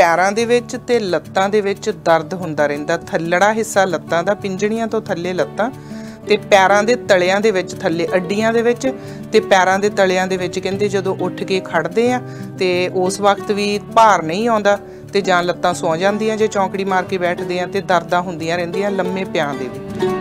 ਪੈਰਾਂ ਦੇ ਵਿੱਚ ਤੇ ਲੱਤਾਂ ਦੇ ਵਿੱਚ ਦਰਦ ਹੁੰਦਾ ਰਹਿੰਦਾ ਥੱਲੜਾ ਹਿੱਸਾ ਲੱਤਾਂ ਦਾ ਪਿੰਜਣੀਆਂ ਤੋਂ ਥੱਲੇ ਲੱਤਾਂ ਤੇ ਪੈਰਾਂ ਦੇ ਤਲਿਆਂ ਦੇ ਵਿੱਚ ਥੱਲੇ ਅੱਡੀਆਂ ਦੇ ਵਿੱਚ ਤੇ ਪੈਰਾਂ ਦੇ ਤਲਿਆਂ ਦੇ ਵਿੱਚ ਕਹਿੰਦੇ ਜਦੋਂ ਉੱਠ ਕੇ ਖੜਦੇ ਆ ਤੇ ਉਸ ਵਕਤ ਵੀ ਭਾਰ ਨਹੀਂ ਆਉਂਦਾ ਤੇ ਜਾਂ ਲੱਤਾਂ ਸੌ ਜਾਂਦੀਆਂ ਜੇ ਚੌਂਕੜੀ ਮਾਰ ਕੇ ਬੈਠਦੇ ਆ ਤੇ ਦਰਦਾਂ ਹੁੰਦੀਆਂ ਰਹਿੰਦੀਆਂ ਲੰਮੇ ਪਿਆਂ ਦੇ ਵਿੱਚ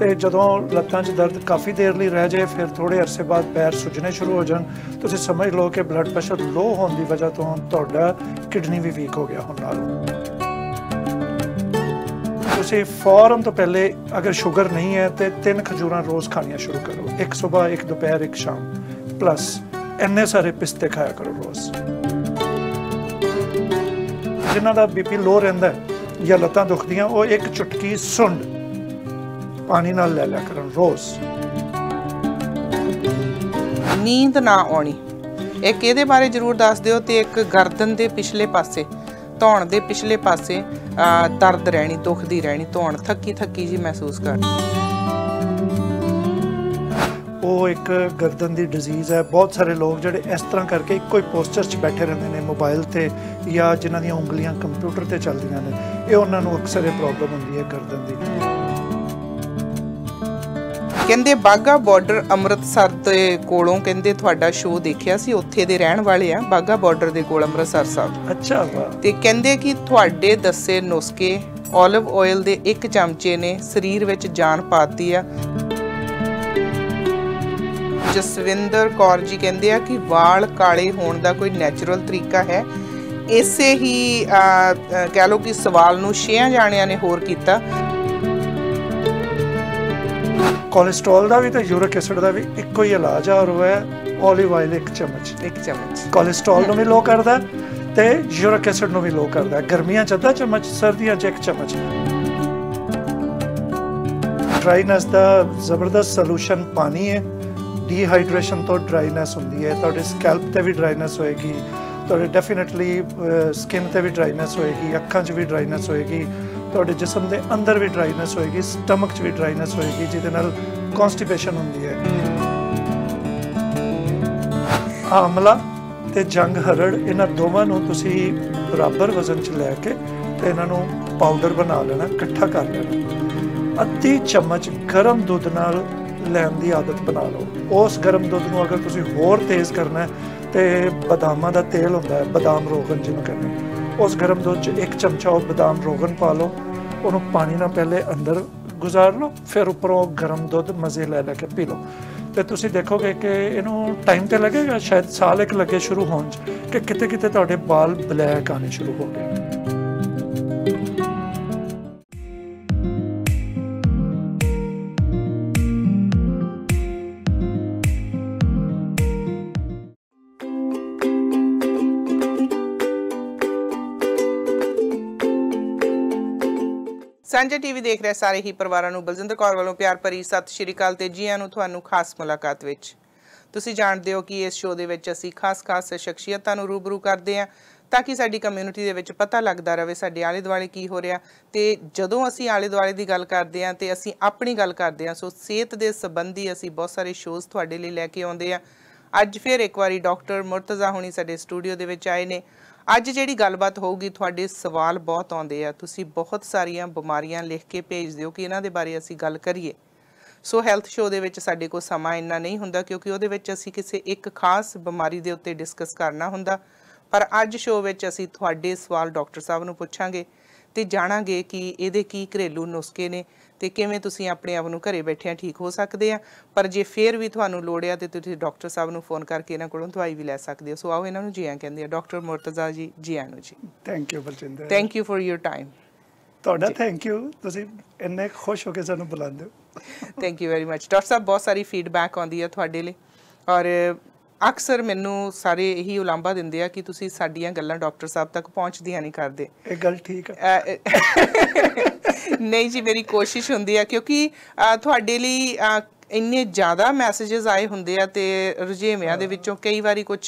ਤੇ ਜਦੋਂ ਲੱਤਾਂ 'ਚ ਦਰਦ ਕਾਫੀ ਦੇਰ ਲਈ ਰਹਿ ਜਾਏ ਫਿਰ ਥੋੜੇ ਅਰਸੇ ਬਾਅਦ ਪੈਰ ਸੁੱਜਣੇ ਸ਼ੁਰੂ ਹੋ ਜਾਣ ਤੁਸੀਂ ਸਮਝ ਲਓ ਕਿ ਬਲੱਡ ਪ੍ਰੈਸ਼ਰ ਲੋ ਹੋਣ ਦੀ ਵਜ੍ਹਾ ਤੋਂ ਤੁਹਾਡਾ ਕਿਡਨੀ ਵੀ ਵੀਕ ਹੋ ਗਿਆ ਹੁਣ ਨਾਲ ਤੁਸੀਂ ਫੌਰਨ ਤੋਂ ਪਹਿਲੇ ਅਗਰ ਸ਼ੂਗਰ ਨਹੀਂ ਹੈ ਤੇ ਤਿੰਨ ਖਜੂਰਾਂ ਰੋਜ਼ ਖਾਣੀਆਂ ਸ਼ੁਰੂ ਕਰੋ ਇੱਕ ਸਵੇਰ ਇੱਕ ਦੁਪਹਿਰ ਇੱਕ ਸ਼ਾਮ ਪਲੱਸ ਇੰਨੇ ਸਾਰੇ ਪਿਸਤੇ ਖਾਇਆ ਕਰੋ ਰੋਜ਼ ਜਿਨ੍ਹਾਂ ਦਾ ਬੀਪੀ ਲੋ ਰਹਿੰਦਾ ਹੈ ਜਾਂ ਲੱਤਾਂ ਦੁਖਦੀਆਂ ਉਹ ਇੱਕ ਚੁਟਕੀ ਸੁੰਡ ਪਾਣੀ ਨਾਲ ਲੈ ਲਿਆ ਕਰਨ ਰੋਜ਼ ਨੀਂਦ ਨਾ ਆਉਣੀ ਇਹ ਕਿਹਦੇ ਬਾਰੇ ਜ਼ਰੂਰ ਦੱਸ ਦਿਓ ਤੇ ਇੱਕ ਗਰਦਨ ਦੇ ਪਿਛਲੇ ਪਾਸੇ ਧੌਣ ਦੇ ਪਿਛਲੇ ਪਾਸੇ ਦਰਦ ਰਹਿਣੀ ਦੁਖਦੀ ਰਹਿਣੀ ਧੌਣ ਥੱਕੀ ਥੱਕੀ ਜੀ ਮਹਿਸੂਸ ਕਰਨੀ ਉਹ ਇੱਕ ਗਰਦਨ ਦੀ ਡਿਜ਼ੀਜ਼ ਹੈ ਬਹੁਤ ਸਾਰੇ ਲੋਕ ਜਿਹੜੇ ਇਸ ਤਰ੍ਹਾਂ ਕਰਕੇ ਇੱਕੋ ਹੀ ਪੋਸਚਰ 'ਚ ਬੈਠੇ ਰਹਿੰਦੇ ਨੇ ਮੋਬਾਈਲ ਤੇ ਜਾਂ ਜਿਨ੍ਹਾਂ ਦੀਆਂ ਉਂਗਲੀਆਂ ਕੰਪਿਊਟਰ ਤੇ ਚੱਲਦੀਆਂ ਨੇ ਇਹ ਉਹਨਾਂ ਨੂੰ ਅਕਸਰ ਇਹ ਪ੍ਰੋਬਲਮ ਹੁੰਦੀ ਹੈ ਗਰਦਨ ਦੀ ਕਹਿੰਦੇ ਬਾਗਾ ਬਾਰਡਰ ਅੰਮ੍ਰਿਤਸਰ ਦੇ ਕੋਲੋਂ ਕਹਿੰਦੇ ਤੁਹਾਡਾ ਸ਼ੋਅ ਦੇਖਿਆ ਸੀ ਉੱਥੇ ਦੇ ਰਹਿਣ ਵਾਲੇ ਆ ਬਾਗਾ ਬਾਰਡਰ ਦੇ ਕੋਲ ਅੰਮ੍ਰਿਤਸਰ ਸਾਹਿਬ ਅੱਛਾ ਤੇ ਕਹਿੰਦੇ ਕਿ ਤੁਹਾਡੇ ਦੱਸੇ ਨੁਸਖੇ 올ਿਵ ਆਇਲ ਦੇ ਇੱਕ ਚਮਚੇ ਨੇ ਸਰੀਰ ਵਿੱਚ ਜਾਨ ਪਾਤੀ ਆ ਜਸਵਿੰਦਰ ਕੌਰ ਜੀ ਕਹਿੰਦੇ ਆ ਕਿ ਵਾਲ ਕਾਲੇ ਹੋਣ ਦਾ ਕੋਈ ਨੇਚਰਲ ਤਰੀਕਾ ਹੈ ਇਸੇ ਹੀ ਕਹਿ ਲਓ ਕਿ ਸਵਾਲ ਨੂੰ ਛੇਆਂ ਜਾਣਿਆਂ ਨੇ ਹੋਰ ਕੀਤਾ ਕੋਲੇਸਟ੍ਰੋਲ ਦਾ ਵੀ ਤੇ ਯੂਰਿਕ ਐਸਿਡ ਦਾ ਵੀ ਇੱਕੋ ਹੀ ਇਲਾਜ ਆ ਉਹ ਹੈ ਓਲੀਵ ਆਇਲ ਇੱਕ ਚਮਚ ਇੱਕ ਚਮਚ ਕੋਲੇਸਟ੍ਰੋਲ ਨੂੰ ਵੀ ਲੋ ਕਰਦਾ ਤੇ ਯੂਰਿਕ ਐਸਿਡ ਨੂੰ ਵੀ ਲੋ ਕਰਦਾ ਗਰਮੀਆਂ ਚ ਅੱਧਾ ਚਮਚ ਸਰਦੀਆਂ ਚ ਇੱਕ ਚਮਚ ਡਰਾਈਨੈਸ ਦਾ ਜ਼ਬਰਦਸਤ ਸੋਲੂਸ਼ਨ ਪਾਣੀ ਹੈ ਡੀਹਾਈਡਰੇਸ਼ਨ ਤੋਂ ਡਰਾਈਨੈਸ ਹੁੰਦੀ ਹੈ ਤੁਹਾਡੇ ਸਕੈਲਪ ਤੇ ਵੀ ਡਰਾਈਨੈਸ ਹੋਏਗੀ ਤੁਹਾਡੇ ਡੈਫੀਨਿਟਲੀ ਸਕਿਨ ਤੇ ਵੀ ਡਰਾਈਨੈਸ ਹੋਏਗੀ ਅੱਖਾਂ 'ਚ ਵੀ ਡਰਾਈਨੈਸ ਹੋਏਗੀ ਤੁਹਾਡੇ ਜਿਸਮ ਦੇ ਅੰਦਰ ਵੀ ਡਰਾਈਨੈਸ ਹੋਏਗੀ ਸਟਮਕ 'ਚ ਵੀ ਡਰਾਈਨੈਸ ਹੋਏਗੀ ਜਿਹਦੇ ਨਾਲ ਕਨਸਟੀਪੇਸ਼ਨ ਹੁੰਦੀ ਹੈ ਆਮਲਾ ਤੇ ਜੰਗ ਹਰੜ ਇਹਨਾਂ ਦੋਵਾਂ ਨੂੰ ਤੁਸੀਂ ਬਰਾਬਰ ਵਜ਼ਨ 'ਚ ਲੈ ਕੇ ਤੇ ਇਹਨਾਂ ਨੂੰ ਪਾਊਡਰ ਬਣਾ ਲੈਣਾ ਇਕੱਠਾ ਕਰ ਲੈਣਾ ਅੱਧੀ ਚਮਚ ਗਰਮ ਦੁੱਧ ਨਾਲ ਲੈਣ ਦੀ ਆਦਤ ਬਣਾ ਲਓ ਉਸ ਗਰਮ ਦੁੱਧ ਨੂੰ ਅਗਰ ਤੁਸੀਂ ਹੋਰ ਤੇਜ਼ ਕਰਨਾ ਹੈ ਤੇ ਬਦਾਮਾਂ ਦਾ ਤੇਲ ਹੁੰਦਾ ਹੈ ਬਦਾਮ ਰੋਗਨ ਜਿਹਨੂੰ ਕਹਿੰਦੇ ਉਸ ਗਰਮ ਦੁੱਧ 'ਚ ਇੱਕ ਚਮਚਾ ਉਹ ਬਦਾਮ ਰੋਗਨ ਪਾ ਲਓ ਉਹਨੂੰ ਪਾਣੀ ਨਾਲ ਪਹਿਲੇ ਅੰਦਰ ਗੁਜ਼ਾਰ ਲਓ ਫਿਰ ਉੱਪਰੋਂ ਗਰਮ ਦੁੱਧ ਮਜ਼ੇ ਲੈ ਲੈ ਕੇ ਪੀ ਲਓ ਤੇ ਤੁਸੀਂ ਦੇਖੋਗੇ ਕਿ ਇਹਨੂੰ ਟਾਈਮ ਤੇ ਲੱਗੇਗਾ ਸ਼ਾਇਦ ਸਾਲ ਇੱਕ ਲੱਗੇ ਸ਼ੁਰੂ ਹੋਣ 'ਚ ਕਿ ਕਿਤੇ ਕਿਤੇ ਤੁਹਾਡੇ ਵਾਲ ਬਲੈਕ ਆਣੇ ਸ਼ੁਰੂ ਹੋ ਗਏ ਸਾਂਝੇ ਟੀਵੀ ਦੇਖ ਰਹੇ ਸਾਰੇ ਹੀ ਪਰਿਵਾਰਾਂ ਨੂੰ ਬਲਜਿੰਦਰ ਕੌਰ ਵੱਲੋਂ ਪਿਆਰ ਭਰੀ ਸਤਿ ਸ਼੍ਰੀ ਅਕਾਲ ਤੇ ਜੀਆਂ ਨੂੰ ਤੁਹਾਨੂੰ ਖਾਸ ਮੁਲਾਕਾਤ ਵਿੱਚ ਤੁਸੀਂ ਜਾਣਦੇ ਹੋ ਕਿ ਇਸ ਸ਼ੋਅ ਦੇ ਵਿੱਚ ਅਸੀਂ ਖਾਸ-ਖਾਸ ਸ਼ਖਸੀਅਤਾਂ ਨੂੰ ਰੂਬਰੂ ਕਰਦੇ ਹਾਂ ਤਾਂ ਕਿ ਸਾਡੀ ਕਮਿਊਨਿਟੀ ਦੇ ਵਿੱਚ ਪਤਾ ਲੱਗਦਾ ਰਹੇ ਸਾਡੇ ਆਲੇ ਦੁਆਲੇ ਕੀ ਹੋ ਰਿਹਾ ਤੇ ਜਦੋਂ ਅਸੀਂ ਆਲੇ ਦੁਆਲੇ ਦੀ ਗੱਲ ਕਰਦੇ ਹਾਂ ਤੇ ਅਸੀਂ ਆਪਣੀ ਗੱਲ ਕਰਦੇ ਹਾਂ ਸੋ ਸਿਹਤ ਦੇ ਸੰਬੰਧੀ ਅਸੀਂ ਬਹੁਤ ਸਾਰੇ ਸ਼ੋਅਸ ਤੁਹਾਡੇ ਲਈ ਲੈ ਕੇ ਆਉਂਦੇ ਹਾਂ ਅੱਜ ਫਿਰ ਇੱਕ ਵਾਰੀ ਡਾਕਟਰ ਮੁਰਤਜ਼ਾ ਹੁਣੀ ਸਾਡੇ ਸਟੂਡੀਓ ਦੇ ਵਿੱਚ ਆਏ ਨੇ ਅੱਜ ਜਿਹੜੀ ਗੱਲਬਾਤ ਹੋਊਗੀ ਤੁਹਾਡੇ ਸਵਾਲ ਬਹੁਤ ਆਉਂਦੇ ਆ ਤੁਸੀਂ ਬਹੁਤ ਸਾਰੀਆਂ ਬਿਮਾਰੀਆਂ ਲਿਖ ਕੇ ਭੇਜਦੇ ਹੋ ਕਿ ਇਹਨਾਂ ਦੇ ਬਾਰੇ ਅਸੀਂ ਗੱਲ ਕਰੀਏ ਸੋ ਹੈਲਥ ਸ਼ੋਅ ਦੇ ਵਿੱਚ ਸਾਡੇ ਕੋਲ ਸਮਾਂ ਇੰਨਾ ਨਹੀਂ ਹੁੰਦਾ ਕਿਉਂਕਿ ਉਹਦੇ ਵਿੱਚ ਅਸੀਂ ਕਿਸੇ ਇੱਕ ਖਾਸ ਬਿਮਾਰੀ ਦੇ ਉੱਤੇ ਡਿਸਕਸ ਕਰਨਾ ਹੁੰਦਾ ਪਰ ਅੱਜ ਸ਼ੋਅ ਵਿੱਚ ਅਸੀਂ ਤੁਹਾਡੇ ਸਵਾਲ ਡਾਕਟਰ ਸਾਹਿਬ ਨੂੰ ਪੁੱਛਾਂਗੇ ਤੇ ਜਾਣਾਂਗੇ ਕਿ ਇਹਦੇ ਕੀ ਘਰੇਲੂ ਨੁਸਖੇ ਨੇ ਤੇ ਕਿਵੇਂ ਤੁਸੀਂ ਆਪਣੇ ਆਪ ਨੂੰ ਘਰੇ ਬੈਠਿਆਂ ਠੀਕ ਹੋ ਸਕਦੇ ਆ ਪਰ ਜੇ ਫੇਰ ਵੀ ਤੁਹਾਨੂੰ ਲੋੜ ਆ ਤੇ ਤੁਸੀਂ ਡਾਕਟਰ ਸਾਹਿਬ ਨੂੰ ਫੋਨ ਕਰਕੇ ਇਹਨਾਂ ਕੋਲੋਂ ਦਵਾਈ ਵੀ ਲੈ ਸਕਦੇ ਹੋ ਸੋ ਆਓ ਇਹਨਾਂ ਨੂੰ ਜੀ ਆਂ ਕਹਿੰਦੇ ਆ ਡਾਕਟਰ ਮੁਰਤਜ਼ਾ ਜੀ ਜੀ ਨੂੰ ਜੀ thank you Baljinder thank you for your time ਤੁਹਾਡਾ ਥੈਂਕ ਯੂ ਤੁਸੀਂ ਇੰਨੇ ਖੁਸ਼ ਹੋ ਕੇ ਸਾਨੂੰ ਬੁਲਾਉਂਦੇ ਹੋ thank you very much doctor ਸਾਹਿਬ ਬਹੁਤ ਸਾਰੀ ਫੀਡਬੈਕ ਆਉਂਦੀ ਹੈ ਤੁਹਾਡੇ ਲਈ ਔਰ ਅਕਸਰ ਮੈਨੂੰ ਸਾਰੇ ਇਹੀ ਉਲਾਂਭਾ ਦਿੰਦੇ ਆ ਕਿ ਤੁਸੀਂ ਸਾਡੀਆਂ ਗੱਲਾਂ ਡਾਕਟਰ ਸਾਹਿਬ ਤੱਕ ਪਹੁੰਚਦੀਆਂ ਨਹੀਂ ਕਰਦੇ ਇਹ ਗੱਲ ਠੀਕ ਹੈ ਨਹੀਂ ਜੀ ਮੇਰੀ ਕੋਸ਼ਿਸ਼ ਹੁੰਦੀ ਆ ਕਿਉਂਕਿ ਤੁਹਾਡੇ ਲਈ ਇੰਨੇ ਜ਼ਿਆਦਾ ਮੈਸੇजेस ਆਏ ਹੁੰਦੇ ਆ ਤੇ ਰੁਝੇਵਿਆਂ ਦੇ ਵਿੱਚੋਂ ਕਈ ਵਾਰੀ ਕੁਝ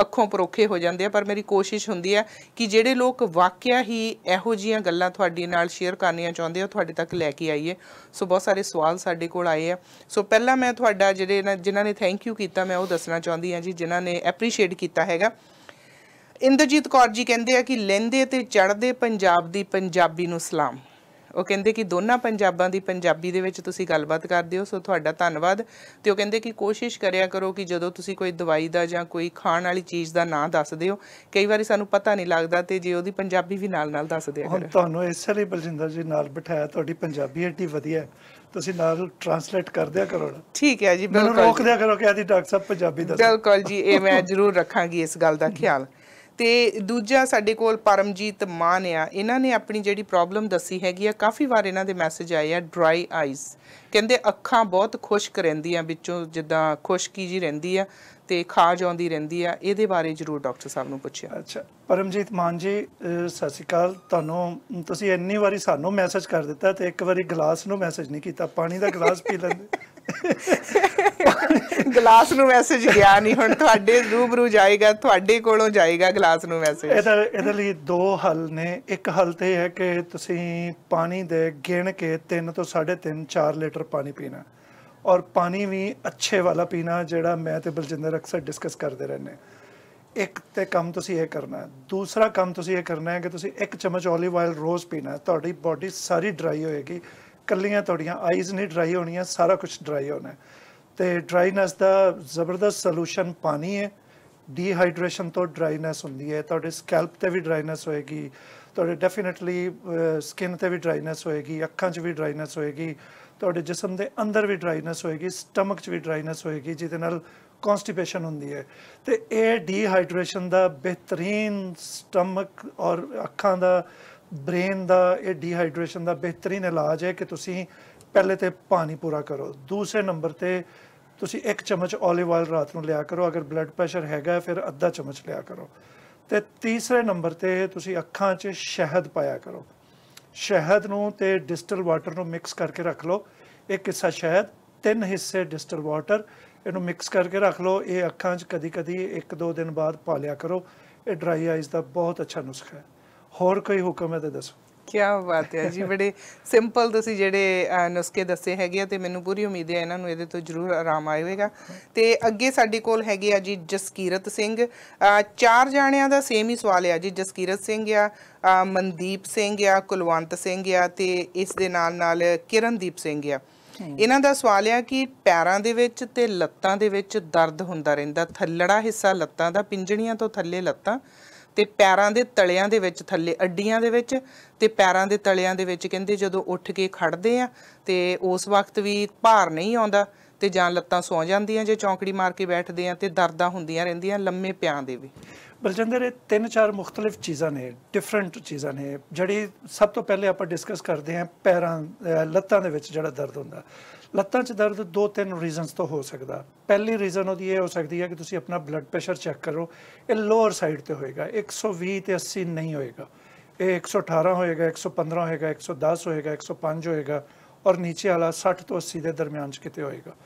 ਅੱਖੋਂ ਪਰੋਖੇ ਹੋ ਜਾਂਦੇ ਆ ਪਰ ਮੇਰੀ ਕੋਸ਼ਿਸ਼ ਹੁੰਦੀ ਹੈ ਕਿ ਜਿਹੜੇ ਲੋਕ ਵਾਕਿਆ ਹੀ ਇਹੋ ਜੀਆਂ ਗੱਲਾਂ ਤੁਹਾਡੇ ਨਾਲ ਸ਼ੇਅਰ ਕਰਨੀਆਂ ਚਾਹੁੰਦੇ ਆ ਤੁਹਾਡੇ ਤੱਕ ਲੈ ਕੇ ਆਈਏ ਸੋ ਬਹੁਤ ਸਾਰੇ ਸਵਾਲ ਸਾਡੇ ਕੋਲ ਆਏ ਆ ਸੋ ਪਹਿਲਾਂ ਮੈਂ ਤੁਹਾਡਾ ਜਿਹੜੇ ਜਿਨ੍ਹਾਂ ਨੇ ਥੈਂਕ ਯੂ ਕੀਤਾ ਮੈਂ ਉਹ ਦੱਸਣਾ ਚਾਹੁੰਦੀ ਆ ਜੀ ਜਿਨ੍ਹਾਂ ਨੇ ਐਪਰੀਸ਼ੀਏਟ ਕੀਤਾ ਹੈਗਾ ਇੰਦਰਜੀਤ ਕੌਰ ਜੀ ਕਹਿੰਦੇ ਆ ਕਿ ਲੈਂਦੇ ਤੇ ਚੜਦੇ ਪੰਜਾਬ ਦੀ ਪੰਜਾਬੀ ਨੂੰ ਸਲਾਮ ਉਹ ਕਹਿੰਦੇ ਕਿ ਦੋਨਾਂ ਪੰਜਾਬਾਂ ਦੀ ਪੰਜਾਬੀ ਦੇ ਵਿੱਚ ਤੁਸੀਂ ਗੱਲਬਾਤ ਕਰਦੇ ਹੋ ਸੋ ਤੁਹਾਡਾ ਧੰਨਵਾਦ ਤੇ ਉਹ ਕਹਿੰਦੇ ਕਿ ਕੋਸ਼ਿਸ਼ ਕਰਿਆ ਕਰੋ ਕਿ ਜਦੋਂ ਤੁਸੀਂ ਕੋਈ ਦਵਾਈ ਦਾ ਜਾਂ ਕੋਈ ਖਾਣ ਵਾਲੀ ਚੀਜ਼ ਦਾ ਨਾਂ ਦੱਸਦੇ ਹੋ ਕਈ ਵਾਰੀ ਸਾਨੂੰ ਪਤਾ ਨਹੀਂ ਲੱਗਦਾ ਤੇ ਜੇ ਉਹਦੀ ਪੰਜਾਬੀ ਵੀ ਨਾਲ-ਨਾਲ ਦੱਸ ਦਿਆ ਕਰੋ ਤੁਹਾਨੂੰ ਇਸ ਲਈ ਬਲਜਿੰਦਰ ਜੀ ਨਾਲ ਬਿਠਾਇਆ ਤੁਹਾਡੀ ਪੰਜਾਬੀ ਏਡੀ ਵਧੀਆ ਤੁਸੀਂ ਨਾਲ ਟ੍ਰਾਂਸਲੇਟ ਕਰ ਦਿਆ ਕਰੋ ਠੀਕ ਹੈ ਜੀ ਬਿਲਕੁਲ ਰੋਕ ਦਿਆ ਕਰੋ ਕਿ ਆਦੀ ਡਾਕਟਰ ਸਾਹਿਬ ਪੰਜਾਬੀ ਦੱਸ ਬਿਲਕੁਲ ਜੀ ਇਹ ਮੈਂ ਜ਼ਰੂਰ ਰੱਖਾਂਗੀ ਇਸ ਗੱਲ ਦਾ ਖਿਆਲ ਤੇ ਦੂਜਾ ਸਾਡੇ ਕੋਲ ਪਰਮਜੀਤ ਮਾਨ ਆ ਇਹਨਾਂ ਨੇ ਆਪਣੀ ਜਿਹੜੀ ਪ੍ਰੋਬਲਮ ਦੱਸੀ ਹੈਗੀ ਆ ਕਾਫੀ ਵਾਰ ਇਹਨਾਂ ਦੇ ਮੈਸੇਜ ਆਏ ਆ ਡਰਾਈ ਆਈਜ਼ ਕਹਿੰਦੇ ਅੱਖਾਂ ਬਹੁਤ ਖੁਸ਼ਕ ਰਹਿੰਦੀਆਂ ਵਿੱਚੋਂ ਜਿੱਦਾਂ ਖੁਸ਼ਕੀ ਜੀ ਰਹਿੰਦੀ ਆ ਤੇ ਖਾਜ ਆਉਂਦੀ ਰਹਿੰਦੀ ਆ ਇਹਦੇ ਬਾਰੇ ਜਰੂਰ ਡਾਕਟਰ ਸਾਹਿਬ ਨੂੰ ਪੁੱਛਿਆ ਅੱਛਾ ਪਰਮਜੀਤ ਮਾਨ ਜੀ ਸਤਿ ਸ਼੍ਰੀ ਅਕਾਲ ਤੁਹਾਨੂੰ ਤੁਸੀਂ ਇੰਨੀ ਵਾਰੀ ਸਾਨੂੰ ਮੈਸੇਜ ਕਰ ਦਿੱਤਾ ਤੇ ਇੱਕ ਵਾਰੀ ਗਲਾਸ ਨੂੰ ਮੈਸੇਜ ਨਹੀਂ ਕੀਤਾ ਪਾਣੀ ਦਾ ਗਲਾਸ ਪੀ ਲੈਂਦੇ ਗਲਾਸ ਨੂੰ ਮੈਸੇਜ ਗਿਆ ਨਹੀਂ ਹੁਣ ਤੁਹਾਡੇ ਰੂਬਰੂ ਜਾਏਗਾ ਤੁਹਾਡੇ ਕੋਲੋਂ ਜਾਏਗਾ ਗਲਾਸ ਨੂੰ ਮੈਸੇਜ ਇਹਦਾ ਇਹਦੇ ਲਈ ਦੋ ਹੱਲ ਨੇ ਇੱਕ ਹੱਲ ਤੇ ਹੈ ਕਿ ਤੁਸੀਂ ਪਾਣੀ ਦੇ ਗਿਣ ਕੇ 3 ਤੋਂ 3.5 4 ਲੀਟਰ ਪਾਣੀ ਪੀਣਾ ਔਰ ਪਾਣੀ ਵੀ ਅੱਛੇ ਵਾਲਾ ਪੀਣਾ ਜਿਹੜਾ ਮੈਂ ਤੇ ਬਲਜਿੰਦਰ ਅਕਸਰ ਡਿਸਕਸ ਕਰਦੇ ਰਹਿੰਦੇ ਇੱਕ ਤੇ ਕੰਮ ਤੁਸੀਂ ਇਹ ਕਰਨਾ ਹੈ ਦੂਸਰਾ ਕੰਮ ਤੁਸੀਂ ਇਹ ਕਰਨਾ ਹੈ ਕਿ ਤੁਸੀਂ ਇੱਕ ਚਮਚ 올ਿਵ ਆਇਲ ਰੋਜ਼ ਪੀਣਾ ਤੁਹਾਡੀ ਬਾਡੀ ਸਾਰੀ ਡਰਾਈ ਹੋਏਗੀ ਕੱਲੀਆਂ ਤੁਹਾਡੀਆਂ ਆਈਜ਼ ਨਹੀਂ ਡਰਾਈ ਹੋਣੀਆਂ ਸਾਰਾ ਕੁਝ ਡਰਾਈ ਹੋਣਾ ਤੇ ਡਰਾਈਨੈਸ ਦਾ ਜ਼ਬਰਦਸਤ ਸੋਲੂਸ਼ਨ ਪਾਣੀ ਹੈ ਡੀਹਾਈਡਰੇਸ਼ਨ ਤੋਂ ਡਰਾਈਨੈਸ ਹੁੰਦੀ ਹੈ ਤੁਹਾਡੇ ਸਕੈਲਪ ਤੇ ਵੀ ਡਰਾਈਨੈਸ ਹੋਏਗੀ ਤੁਹਾਡੇ ਡੈਫੀਨਿਟਲੀ ਸਕਿਨ ਤੇ ਵੀ ਡਰਾਈਨੈਸ ਹੋਏਗੀ ਅੱਖਾਂ 'ਚ ਵੀ ਡਰਾਈਨੈਸ ਹੋਏਗੀ ਤੁਹਾਡੇ ਜਿਸਮ ਦੇ ਅੰਦਰ ਵੀ ਡਰਾਈਨੈਸ ਹੋਏਗੀ ਸਟਮਕ 'ਚ ਵੀ ਡਰਾਈਨੈਸ ਹੋਏਗੀ ਜਿਹਦੇ ਨਾਲ ਕਨਸਟੀਪੇਸ਼ਨ ਹੁੰਦੀ ਹੈ ਤੇ ਇਹ ਡੀਹਾਈਡਰੇਸ਼ਨ ਦਾ ਬਿਹਤਰੀਨ ਸਟਮਕ ਔਰ ਅੱਖਾਂ ਦਾ ਬ੍ਰੇਨ ਦਾ ਇਹ ਡੀਹਾਈਡਰੇਸ਼ਨ ਦਾ ਬਿਹਤਰੀਨ ਇਲਾਜ ਹੈ ਕਿ ਤੁਸੀਂ ਪਹਿਲੇ ਤੇ ਪਾਣੀ ਪੂਰਾ ਕਰੋ ਦੂਸਰੇ ਨੰਬਰ ਤੇ ਤੁਸੀਂ ਇੱਕ ਚਮਚ 올ਿਵ ਆਇਲ ਰਾਤ ਨੂੰ ਲਿਆ ਕਰੋ ਅਗਰ ਬਲੱਡ ਪ੍ਰੈਸ਼ਰ ਹੈਗਾ ਫਿਰ ਅੱਧਾ ਚਮਚ ਲਿਆ ਕਰੋ ਤੇ ਤੀਸਰੇ ਨੰਬਰ ਤੇ ਤੁਸੀਂ ਅੱਖਾਂ 'ਚ ਸ਼ਹਿਦ ਪਾਇਆ ਕਰੋ ਸ਼ਹਿਦ ਨੂੰ ਤੇ ਡਿਸਟਿਲ ਵਾਟਰ ਨੂੰ ਮਿਕਸ ਕਰਕੇ ਰੱਖ ਲਓ ਇੱਕ ਹਿੱਸਾ ਸ਼ਹਿਦ ਤਿੰਨ ਹਿੱਸੇ ਡਿਸਟਿਲ ਵਾਟਰ ਇਹਨੂੰ ਮਿਕਸ ਕਰਕੇ ਰੱਖ ਲਓ ਇਹ ਅੱਖਾਂ 'ਚ ਕਦੀ-ਕਦੀ 1-2 ਦਿਨ ਬਾਅਦ ਪਾ ਲਿਆ ਕਰੋ ਇਹ ਡਰਾਈ ਆਈਜ਼ ਦਾ ਬਹੁਤ ਅੱਛਾ ਨੁਸਖਾ ਹੈ ਹੋਰ ਕੋਈ ਹੁਕਮ ਹੈ ਤੇ ਦੱਸੋ ਕੀ ਬਾਤ ਹੈ ਜੀ ਬੜੇ ਸਿੰਪਲ ਤੁਸੀਂ ਜਿਹੜੇ ਨੁਸਖੇ ਦੱਸੇ ਹੈਗੇ ਆ ਤੇ ਮੈਨੂੰ ਪੂਰੀ ਉਮੀਦ ਹੈ ਇਹਨਾਂ ਨੂੰ ਇਹਦੇ ਤੋਂ ਜ਼ਰੂਰ ਆਰਾਮ ਆਏਗਾ ਤੇ ਅੱਗੇ ਸਾਡੇ ਕੋਲ ਹੈਗੇ ਆ ਜੀ ਜਸਕੀਰਤ ਸਿੰਘ ਚਾਰ ਜਾਣਿਆਂ ਦਾ ਸੇਮ ਹੀ ਸਵਾਲ ਹੈ ਜੀ ਜਸਕੀਰਤ ਸਿੰਘ ਆ ਮਨਦੀਪ ਸਿੰਘ ਆ ਕੁਲਵੰਤ ਸਿੰਘ ਆ ਤੇ ਇਸ ਦੇ ਨਾਲ ਨਾਲ ਕਿਰਨਦੀਪ ਸਿੰਘ ਆ ਇਹਨਾਂ ਦਾ ਸਵਾਲ ਹੈ ਕਿ ਪੈਰਾਂ ਦੇ ਵਿੱਚ ਤੇ ਲੱਤਾਂ ਦੇ ਵਿੱਚ ਦਰਦ ਹੁੰਦਾ ਰਹਿੰਦਾ ਥੱਲੜਾ ਹਿੱਸਾ ਲੱਤਾਂ ਦਾ ਪਿੰਜਣੀਆਂ ਤੋਂ ਥੱਲੇ ਲੱਤਾਂ ਤੇ ਪੈਰਾਂ ਦੇ ਤਲਿਆਂ ਦੇ ਵਿੱਚ ਥੱਲੇ ਅੱਡੀਆਂ ਦੇ ਵਿੱਚ ਤੇ ਪੈਰਾਂ ਦੇ ਤਲਿਆਂ ਦੇ ਵਿੱਚ ਕਹਿੰਦੇ ਜਦੋਂ ਉੱਠ ਕੇ ਖੜਦੇ ਆ ਤੇ ਉਸ ਵਕਤ ਵੀ ਭਾਰ ਨਹੀਂ ਆਉਂਦਾ ਤੇ ਜਾਂ ਲੱਤਾਂ ਸੌ ਜਾਂਦੀਆਂ ਜੇ ਚੌਂਕੜੀ ਮਾਰ ਕੇ ਬੈਠਦੇ ਆ ਤੇ ਦਰਦਾਂ ਹੁੰਦੀਆਂ ਰਹਿੰਦੀਆਂ ਲੰਮੇ ਪਿਆਂ ਦੇ ਵੀ ਬਲਜਿੰਦਰ ਇਹ ਤਿੰਨ ਚਾਰ ਮੁxtਲਿਫ ਚੀਜ਼ਾਂ ਨੇ ਡਿਫਰੈਂਟ ਚੀਜ਼ਾਂ ਨੇ ਜਿਹੜੀ ਸਭ ਤੋਂ ਪਹਿਲੇ ਆਪਾਂ ਡਿਸਕਸ ਕਰਦੇ ਹਾਂ ਪੈਰਾਂ ਲੱਤਾਂ ਦੇ ਵਿੱਚ ਜਿਹੜਾ ਦਰਦ ਹੁੰਦਾ ਲੱਤਾਂ 'ਚ ਦਰਦ ਦੋ ਤਿੰਨ ਰੀਜ਼ਨਸ ਤੋਂ ਹੋ ਸਕਦਾ ਪਹਿਲੀ ਰੀਜ਼ਨ ਉਹਦੀ ਇਹ ਹੋ ਸਕਦੀ ਹੈ ਕਿ ਤੁਸੀਂ ਆਪਣਾ ਬਲੱਡ ਪ੍ਰੈਸ਼ਰ ਚੈੱਕ ਕਰੋ ਇਹ ਲੋਅਰ ਸਾਈਡ ਤੇ ਹੋਏਗਾ 120 ਤੇ 80 ਨਹੀਂ ਹੋਏਗਾ ਇਹ 118 ਹੋਏਗਾ 115 ਹੋਏਗਾ 110 ਹੋਏਗਾ 105 ਹੋਏਗਾ ਔਰ ਨੀਚੇ ਵਾਲਾ 60 ਤੋਂ 80 ਦੇ ਦਰਮਿਆਨ 'ਚ ਕਿਤੇ ਹੋਏਗਾ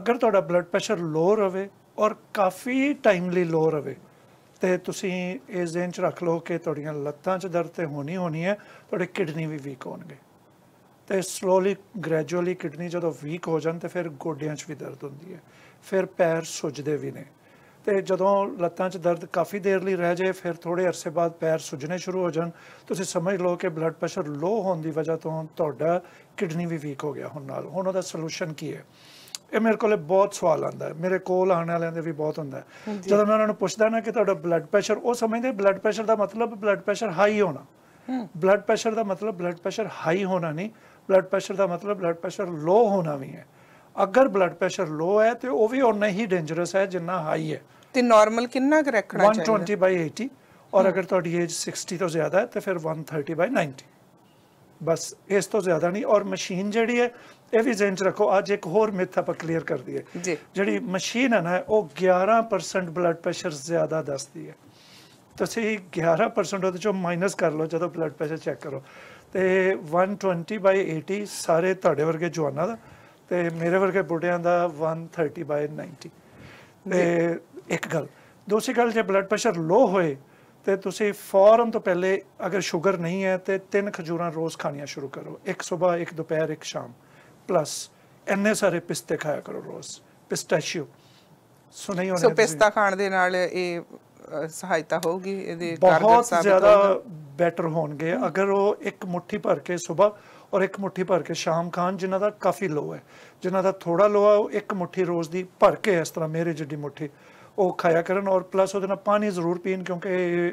ਅਗਰ ਤੁਹਾਡਾ ਬਲੱਡ ਪ੍ਰੈਸ਼ਰ ਲੋ ਰਵੇ ਔਰ ਕਾਫੀ ਟਾਈਮਲੀ ਲੋ ਰਵੇ ਤੇ ਤੁਸੀਂ ਇਸ ਦਿਨ 'ਚ ਰੱਖ ਲਓ ਕਿ ਤੁਹਾਡੀਆਂ ਲੱਤਾਂ 'ਚ ਦਰਦ ਤੇ ਹੋਣੀ ਹੋਣੀ ਹੈ ਤੁਹਾਡੇ ਕਿਡਨੀ ਵੀ ਵੀਕ ਹੋਣਗੇ ਤੇ ਸਲੋਲੀ ਗ੍ਰੈਜੂਅਲੀ ਕਿਡਨੀ ਜਦੋਂ ਵੀਕ ਹੋ ਜਾਂਦੇ ਤੇ ਫਿਰ ਗੋਡਿਆਂ 'ਚ ਵੀ ਦਰਦ ਹੁੰਦੀ ਹੈ ਫਿਰ ਪੈਰ ਸੁੱਜਦੇ ਵੀ ਨੇ ਤੇ ਜਦੋਂ ਲੱਤਾਂ 'ਚ ਦਰਦ ਕਾਫੀ ਦੇਰ ਲਈ ਰਹਿ ਜਾਏ ਫਿਰ ਥੋੜੇ ਅਰਸੇ ਬਾਅਦ ਪੈਰ ਸੁੱਜਣੇ ਸ਼ੁਰੂ ਹੋ ਜਾਣ ਤੁਸੀਂ ਸਮਝ ਲਓ ਕਿ ਬਲੱਡ ਪ੍ਰੈਸ਼ਰ ਲੋ ਹੋਣ ਦੀ ਵਜ੍ਹਾ ਤੋਂ ਤੁਹਾਡਾ ਕਿਡਨੀ ਵੀ ਵੀਕ ਹੋ ਗਿਆ ਹੁਣ ਨਾਲ ਹੁਣ ਉਹਦਾ ਸੋਲੂਸ਼ਨ ਕੀ ਹੈ ਇਹ ਮੇਰੇ ਕੋਲੇ ਬਹੁਤ ਸਵਾਲ ਆਂਦਾ ਹੈ ਮੇਰੇ ਕੋਲ ਆਣ ਵਾਲਿਆਂ ਦੇ ਵੀ ਬਹੁਤ ਹੁੰਦਾ ਜਦੋਂ ਮੈਂ ਉਹਨਾਂ ਨੂੰ ਪੁੱਛਦਾ ਨਾ ਕਿ ਤੁਹਾਡਾ ਬਲੱਡ ਪ੍ਰੈਸ਼ਰ ਉਹ ਸਮਝਦੇ ਬਲੱਡ ਪ੍ਰੈਸ਼ਰ ਦਾ ਮਤਲਬ ਬਲੱਡ ਪ੍ਰੈਸ਼ਰ ਹਾਈ ਹੋਣਾ ਬਲੱਡ ਪ੍ਰੈਸ਼ਰ ਦਾ ਮਤਲਬ ਬਲੱਡ ਪ੍ਰੈਸ਼ਰ ਹਾਈ ਹੋਣਾ ਨਹੀਂ ਬਲੱਡ ਪ੍ਰੈਸ਼ਰ ਦਾ ਮਤਲਬ ਬਲੱਡ ਪ੍ਰੈਸ਼ਰ ਲੋ ਹੋਣਾ ਵੀ ਹੈ ਅਗਰ ਬਲੱਡ ਪ੍ਰੈਸ਼ਰ ਲੋ ਹੈ ਤੇ ਉਹ ਵੀ ਉਨਾ ਹੀ ਡੇਂਜਰਸ ਹੈ ਜਿੰਨਾ ਹਾਈ ਹੈ ਤੇ ਨਾਰਮਲ ਕਿੰਨਾ ਕੁ ਰੱਖਣਾ ਚਾਹੀਦਾ 120 ਬਾਈ 80 ਔਰ ਅਗਰ ਤੁਹਾਡੀ ਏਜ 60 ਤੋਂ ਜ਼ਿਆਦਾ ਹੈ ਤੇ ਫਿਰ 130 ਬਾਈ 90 ਬਸ ਇਸ ਤੋਂ ਜ਼ਿਆਦਾ ਨਹੀਂ ਔਰ ਮਸ਼ੀਨ ਜਿਹੜੀ ਹੈ ਇਹ ਵੀ ਜ਼ਿਹਨ ਚ ਰੱਖੋ ਅੱਜ ਇੱਕ ਹੋਰ ਮਿਥ ਆਪਾਂ ਕਲੀਅਰ ਕਰ ਦਈਏ ਜਿਹੜੀ ਮਸ਼ੀਨ ਹੈ ਨਾ ਉਹ 11% ਬਲੱਡ ਪ੍ਰੈਸ਼ਰ ਜ਼ਿਆਦਾ ਦੱਸਦੀ ਹੈ ਤੁਸੀਂ 11% ਉਹਦੇ ਚੋਂ ਮਾਈਨਸ ਕਰ ਲਓ ਜਦੋਂ ਬਲੱਡ ਪ੍ਰੈਸ਼ਰ ਚੈੱਕ ਕਰੋ ਤੇ 120 ਬਾਈ 80 ਸਾਰੇ ਤੁਹਾਡੇ ਵਰਗੇ ਜਵਾਨਾਂ ਦਾ ਤੇ ਮੇਰੇ ਵਰਗੇ ਬੁੱਢਿਆਂ ਦਾ 130 ਬਾਈ 90 ਤੇ ਇੱਕ ਗੱਲ ਦੂਸਰੀ ਗੱਲ ਜੇ ਬਲੱਡ ਪ੍ਰੈਸ਼ਰ ਲੋ ਹੋਏ ਤੇ ਤੁਸੀਂ ਫੌਰਨ ਤੋਂ ਪਹਿਲੇ ਅਗਰ ਸ਼ੂਗਰ ਨਹੀਂ ਹੈ ਤੇ ਤਿੰਨ ਖਜੂਰਾਂ ਰੋਜ਼ ਖਾਣੀਆਂ ਸ਼ੁਰੂ ਕਰੋ ਇੱਕ ਸਵੇਰ ਇੱਕ ਦੁਪਹਿਰ ਇੱਕ ਸ਼ਾਮ ਪਲੱਸ ਇੰਨੇ ਸਾਰੇ ਪਿਸਤੇ ਖਾਇਆ ਕਰੋ ਰੋਜ਼ ਪਿਸਟਾਸ਼ੀਓ ਨਹੀਂ ਹੋਣਾ ਸੋ ਪਿਸਤਾ ਖਾਣ ਦੇ ਨਾਲ ਇਹ ਸਹਾਇਤਾ ਹੋਊਗੀ ਇਹਦੇ ਕਾਰਗਰ ਬਹੁਤ ਜ਼ਿਆਦਾ ਬੈਟਰ ਹੋਣਗੇ ਅਗਰ ਉਹ ਇੱਕ ਮੁਠੀ ਭਰ ਕੇ ਸਵੇਰ ਔਰ ਇੱਕ ਮੁਠੀ ਭਰ ਕੇ ਸ਼ਾਮ ਖਾਣ ਜਿਨ੍ਹਾਂ ਦਾ ਕਾਫੀ ਲੋ ਹੈ ਜਿਨ੍ਹਾਂ ਦਾ ਥੋੜਾ ਲੋ ਹੈ ਉਹ ਇੱਕ ਮੁਠੀ ਰੋਜ਼ ਦੀ ਭਰ ਕੇ ਇਸ ਤਰ੍ਹਾਂ ਮੇਰੇ ਜਿੱਡੀ ਮੁਠੀ ਉਹ ਖਾਇਆ ਕਰਨ ਔਰ ਪਲੱਸ ਉਹਦੇ ਨਾਲ ਪਾਣੀ ਜ਼ਰੂਰ ਪੀਣ ਕਿਉਂਕਿ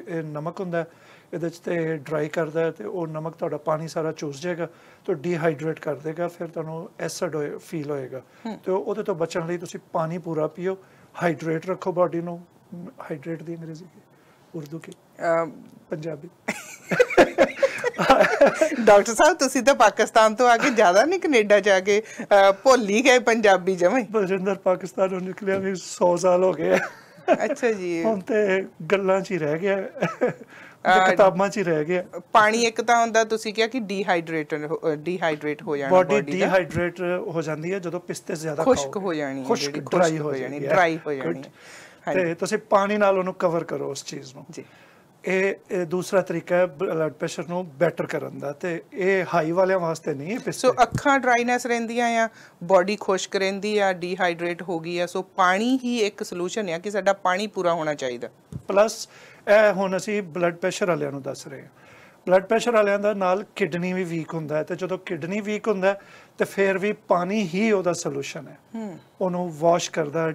ਇਹ ਨਮਕ ਹੁੰਦਾ ਹੈ ਇਹਦੇ 'ਚ ਤੇ ਡਰਾਈ ਕਰਦਾ ਹੈ ਤੇ ਉਹ ਨਮਕ ਤੁਹਾਡਾ ਪਾਣੀ ਸਾਰਾ ਚੂਸ ਜਾਏਗਾ ਤੇ ਡੀਹਾਈਡਰੇਟ ਕਰ ਦੇਗਾ ਫਿਰ ਤੁਹਾਨੂੰ ਐਸਿਡ ਫੀਲ ਹੋਏਗਾ ਤੇ ਉਹਦੇ ਤੋਂ ਬਚਣ ਲਈ ਤੁਸੀਂ ਪਾਣੀ ਪੂਰਾ ਪੀਓ ਹਾਈਡਰੇਟ ਰੱਖੋ ਬਾਡੀ ਨੂੰ ਹਾਈਡਰੇਟ ਦੀ ਅੰਗਰੇਜ਼ੀ ਕੀ ਉਰਦੂ ਕੀ ਪੰਜਾਬੀ ਡਾਕਟਰ ਸਾਹਿਬ ਤੁਸੀਂ ਤਾਂ ਪਾਕਿਸਤਾਨ ਤੋਂ ਆ ਕੇ ਜ਼ਿਆਦਾ ਨਹੀਂ ਕੈਨੇਡਾ ਜਾ ਕੇ ਭੁੱਲ ਹੀ ਗਏ ਪੰਜਾਬੀ ਜਮੇ ਬਰਿੰਦਰ ਪਾਕਿਸਤਾਨੋਂ ਨਿਕਲਿਆ ਵੀ 100 ਸਾਲ ਹੋ ਗਏ ਅੱਛਾ ਜੀ ਹੁਣ ਤੇ ਗੱਲਾਂ 'ਚ ਹੀ ਰਹਿ ਗਿਆ ਤੇ ਕਿਤਾਬਾਂ 'ਚ ਹੀ ਰਹਿ ਗਿਆ ਪਾਣੀ ਇੱਕ ਤਾਂ ਹੁੰਦਾ ਤੁਸੀਂ ਕਿਹਾ ਕਿ ਡੀਹਾਈਡਰੇਟ ਡੀਹਾਈਡਰੇਟ ਹੋ ਜਾਣਾ ਬਾਡੀ ਡੀਹਾਈਡਰੇਟ ਹੋ ਜਾਂਦੀ ਹੈ ਜਦੋਂ ਪਿਸਤੇ ਜ਼ਿਆਦਾ ਖਾਓ ਖੁਸ਼ਕ ਹੋ ਜਾਣੀ ਖੁਸ਼ਕ ਡਰਾਈ ਹੋ ਜਾਣੀ ਡਰਾਈ ਹੋ ਜਾਣੀ ਤੇ ਤੁਸੀਂ ਪਾਣੀ ਨਾਲ ਉਹਨੂੰ ਕਵਰ ਕਰੋ ਉਸ ਚੀਜ਼ ਨੂੰ ਜੀ ਇਹ ਦੂਸਰਾ ਤਰੀਕਾ ਹੈ ਬਲੱਡ ਪ੍ਰੈਸ਼ਰ ਨੂੰ ਬੈਟਰ ਕਰਨ ਦਾ ਤੇ ਇਹ ਹਾਈ ਵਾਲਿਆਂ ਵਾਸਤੇ ਨਹੀਂ ਹੈ ਸੋ ਅੱਖਾਂ ਡਰਾਈਨੈਸ ਰਹਿੰਦੀਆਂ ਆ ਬਾਡੀ ਖੁਸ਼ਕ ਰਹਿੰਦੀ ਆ ਡੀਹਾਈਡਰੇਟ ਹੋ ਗਈ ਆ ਸੋ ਪਾਣੀ ਹੀ ਇੱਕ ਸੋਲੂਸ਼ਨ ਆ ਕਿ ਸਾਡਾ ਪਾਣੀ ਪੂਰਾ ਹੋਣਾ ਚਾਹੀਦਾ ਪਲੱਸ ਇਹ ਹੁਣ ਅਸੀਂ ਬਲੱਡ ਪ੍ਰੈਸ਼ਰ ਵਾਲਿਆਂ ਨੂੰ ਦੱਸ ਰਹੇ ਹਾਂ ਬਲੱਡ ਪ੍ਰੈਸ਼ਰ ਵਾਲਿਆਂ ਦਾ ਨਾਲ ਕਿਡਨੀ ਵੀ ਵੀਕ ਹੁੰਦਾ ਹੈ ਤੇ ਜਦੋਂ ਕਿਡਨੀ ਵੀਕ ਹੁੰਦਾ ਤੇ ਫਿਰ ਵੀ ਪਾਣੀ ਹੀ ਉਹਦਾ ਸੋਲੂਸ਼ਨ ਹੈ ਉਹਨੂੰ ਵਾਸ਼ ਕਰਦਾ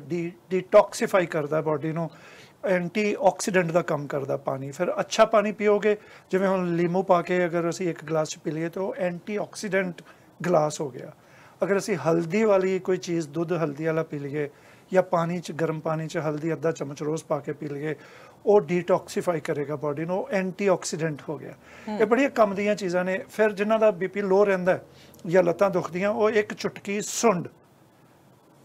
ਡੀਟੌਕਸੀਫਾਈ ਕਰਦਾ ਬਾਡੀ ਨੂੰ ਐਂਟੀ ਆਕਸੀਡੈਂਟ ਦਾ ਕੰਮ ਕਰਦਾ ਪਾਣੀ ਫਿਰ ਅੱਛਾ ਪਾਣੀ ਪੀਓਗੇ ਜਿਵੇਂ ਹੁਣ ਲੀਮੂ ਪਾ ਕੇ ਅਗਰ ਅਸੀਂ ਇੱਕ ਗਲਾਸ ਚ ਪੀ ਲਈਏ ਤਾਂ ਉਹ ਐਂਟੀ ਆਕਸੀਡੈਂਟ ਗਲਾਸ ਹੋ ਗਿਆ ਅਗਰ ਅਸੀਂ ਹਲਦੀ ਵਾਲੀ ਕੋਈ ਚੀਜ਼ ਦੁੱਧ ਹਲਦੀ ਵਾਲਾ ਪੀ ਲਈਏ ਜਾਂ ਪਾਣੀ ਚ ਗਰਮ ਪਾਣੀ ਚ ਹਲਦੀ ਅੱਧਾ ਚਮਚ ਰੋਜ਼ ਪਾ ਕੇ ਪੀ ਲਈਏ ਉਹ ਡੀਟੌਕਸੀਫਾਈ ਕਰੇਗਾ ਬਾਡੀ ਨੂੰ ਐਂਟੀ ਆਕਸੀਡੈਂਟ ਹੋ ਗਿਆ ਇਹ ਬੜੀਆਂ ਕੰਮ ਦੀਆਂ ਚੀਜ਼ਾਂ ਨੇ ਫਿਰ ਜਿਨ੍ਹਾਂ ਦਾ ਬੀਪੀ ਲੋ ਰਹਿੰਦਾ ਜਾਂ ਲੱਤਾਂ ਦੁਖਦੀਆਂ ਉਹ ਇੱਕ ਚੁਟਕੀ ਸੁੰਡ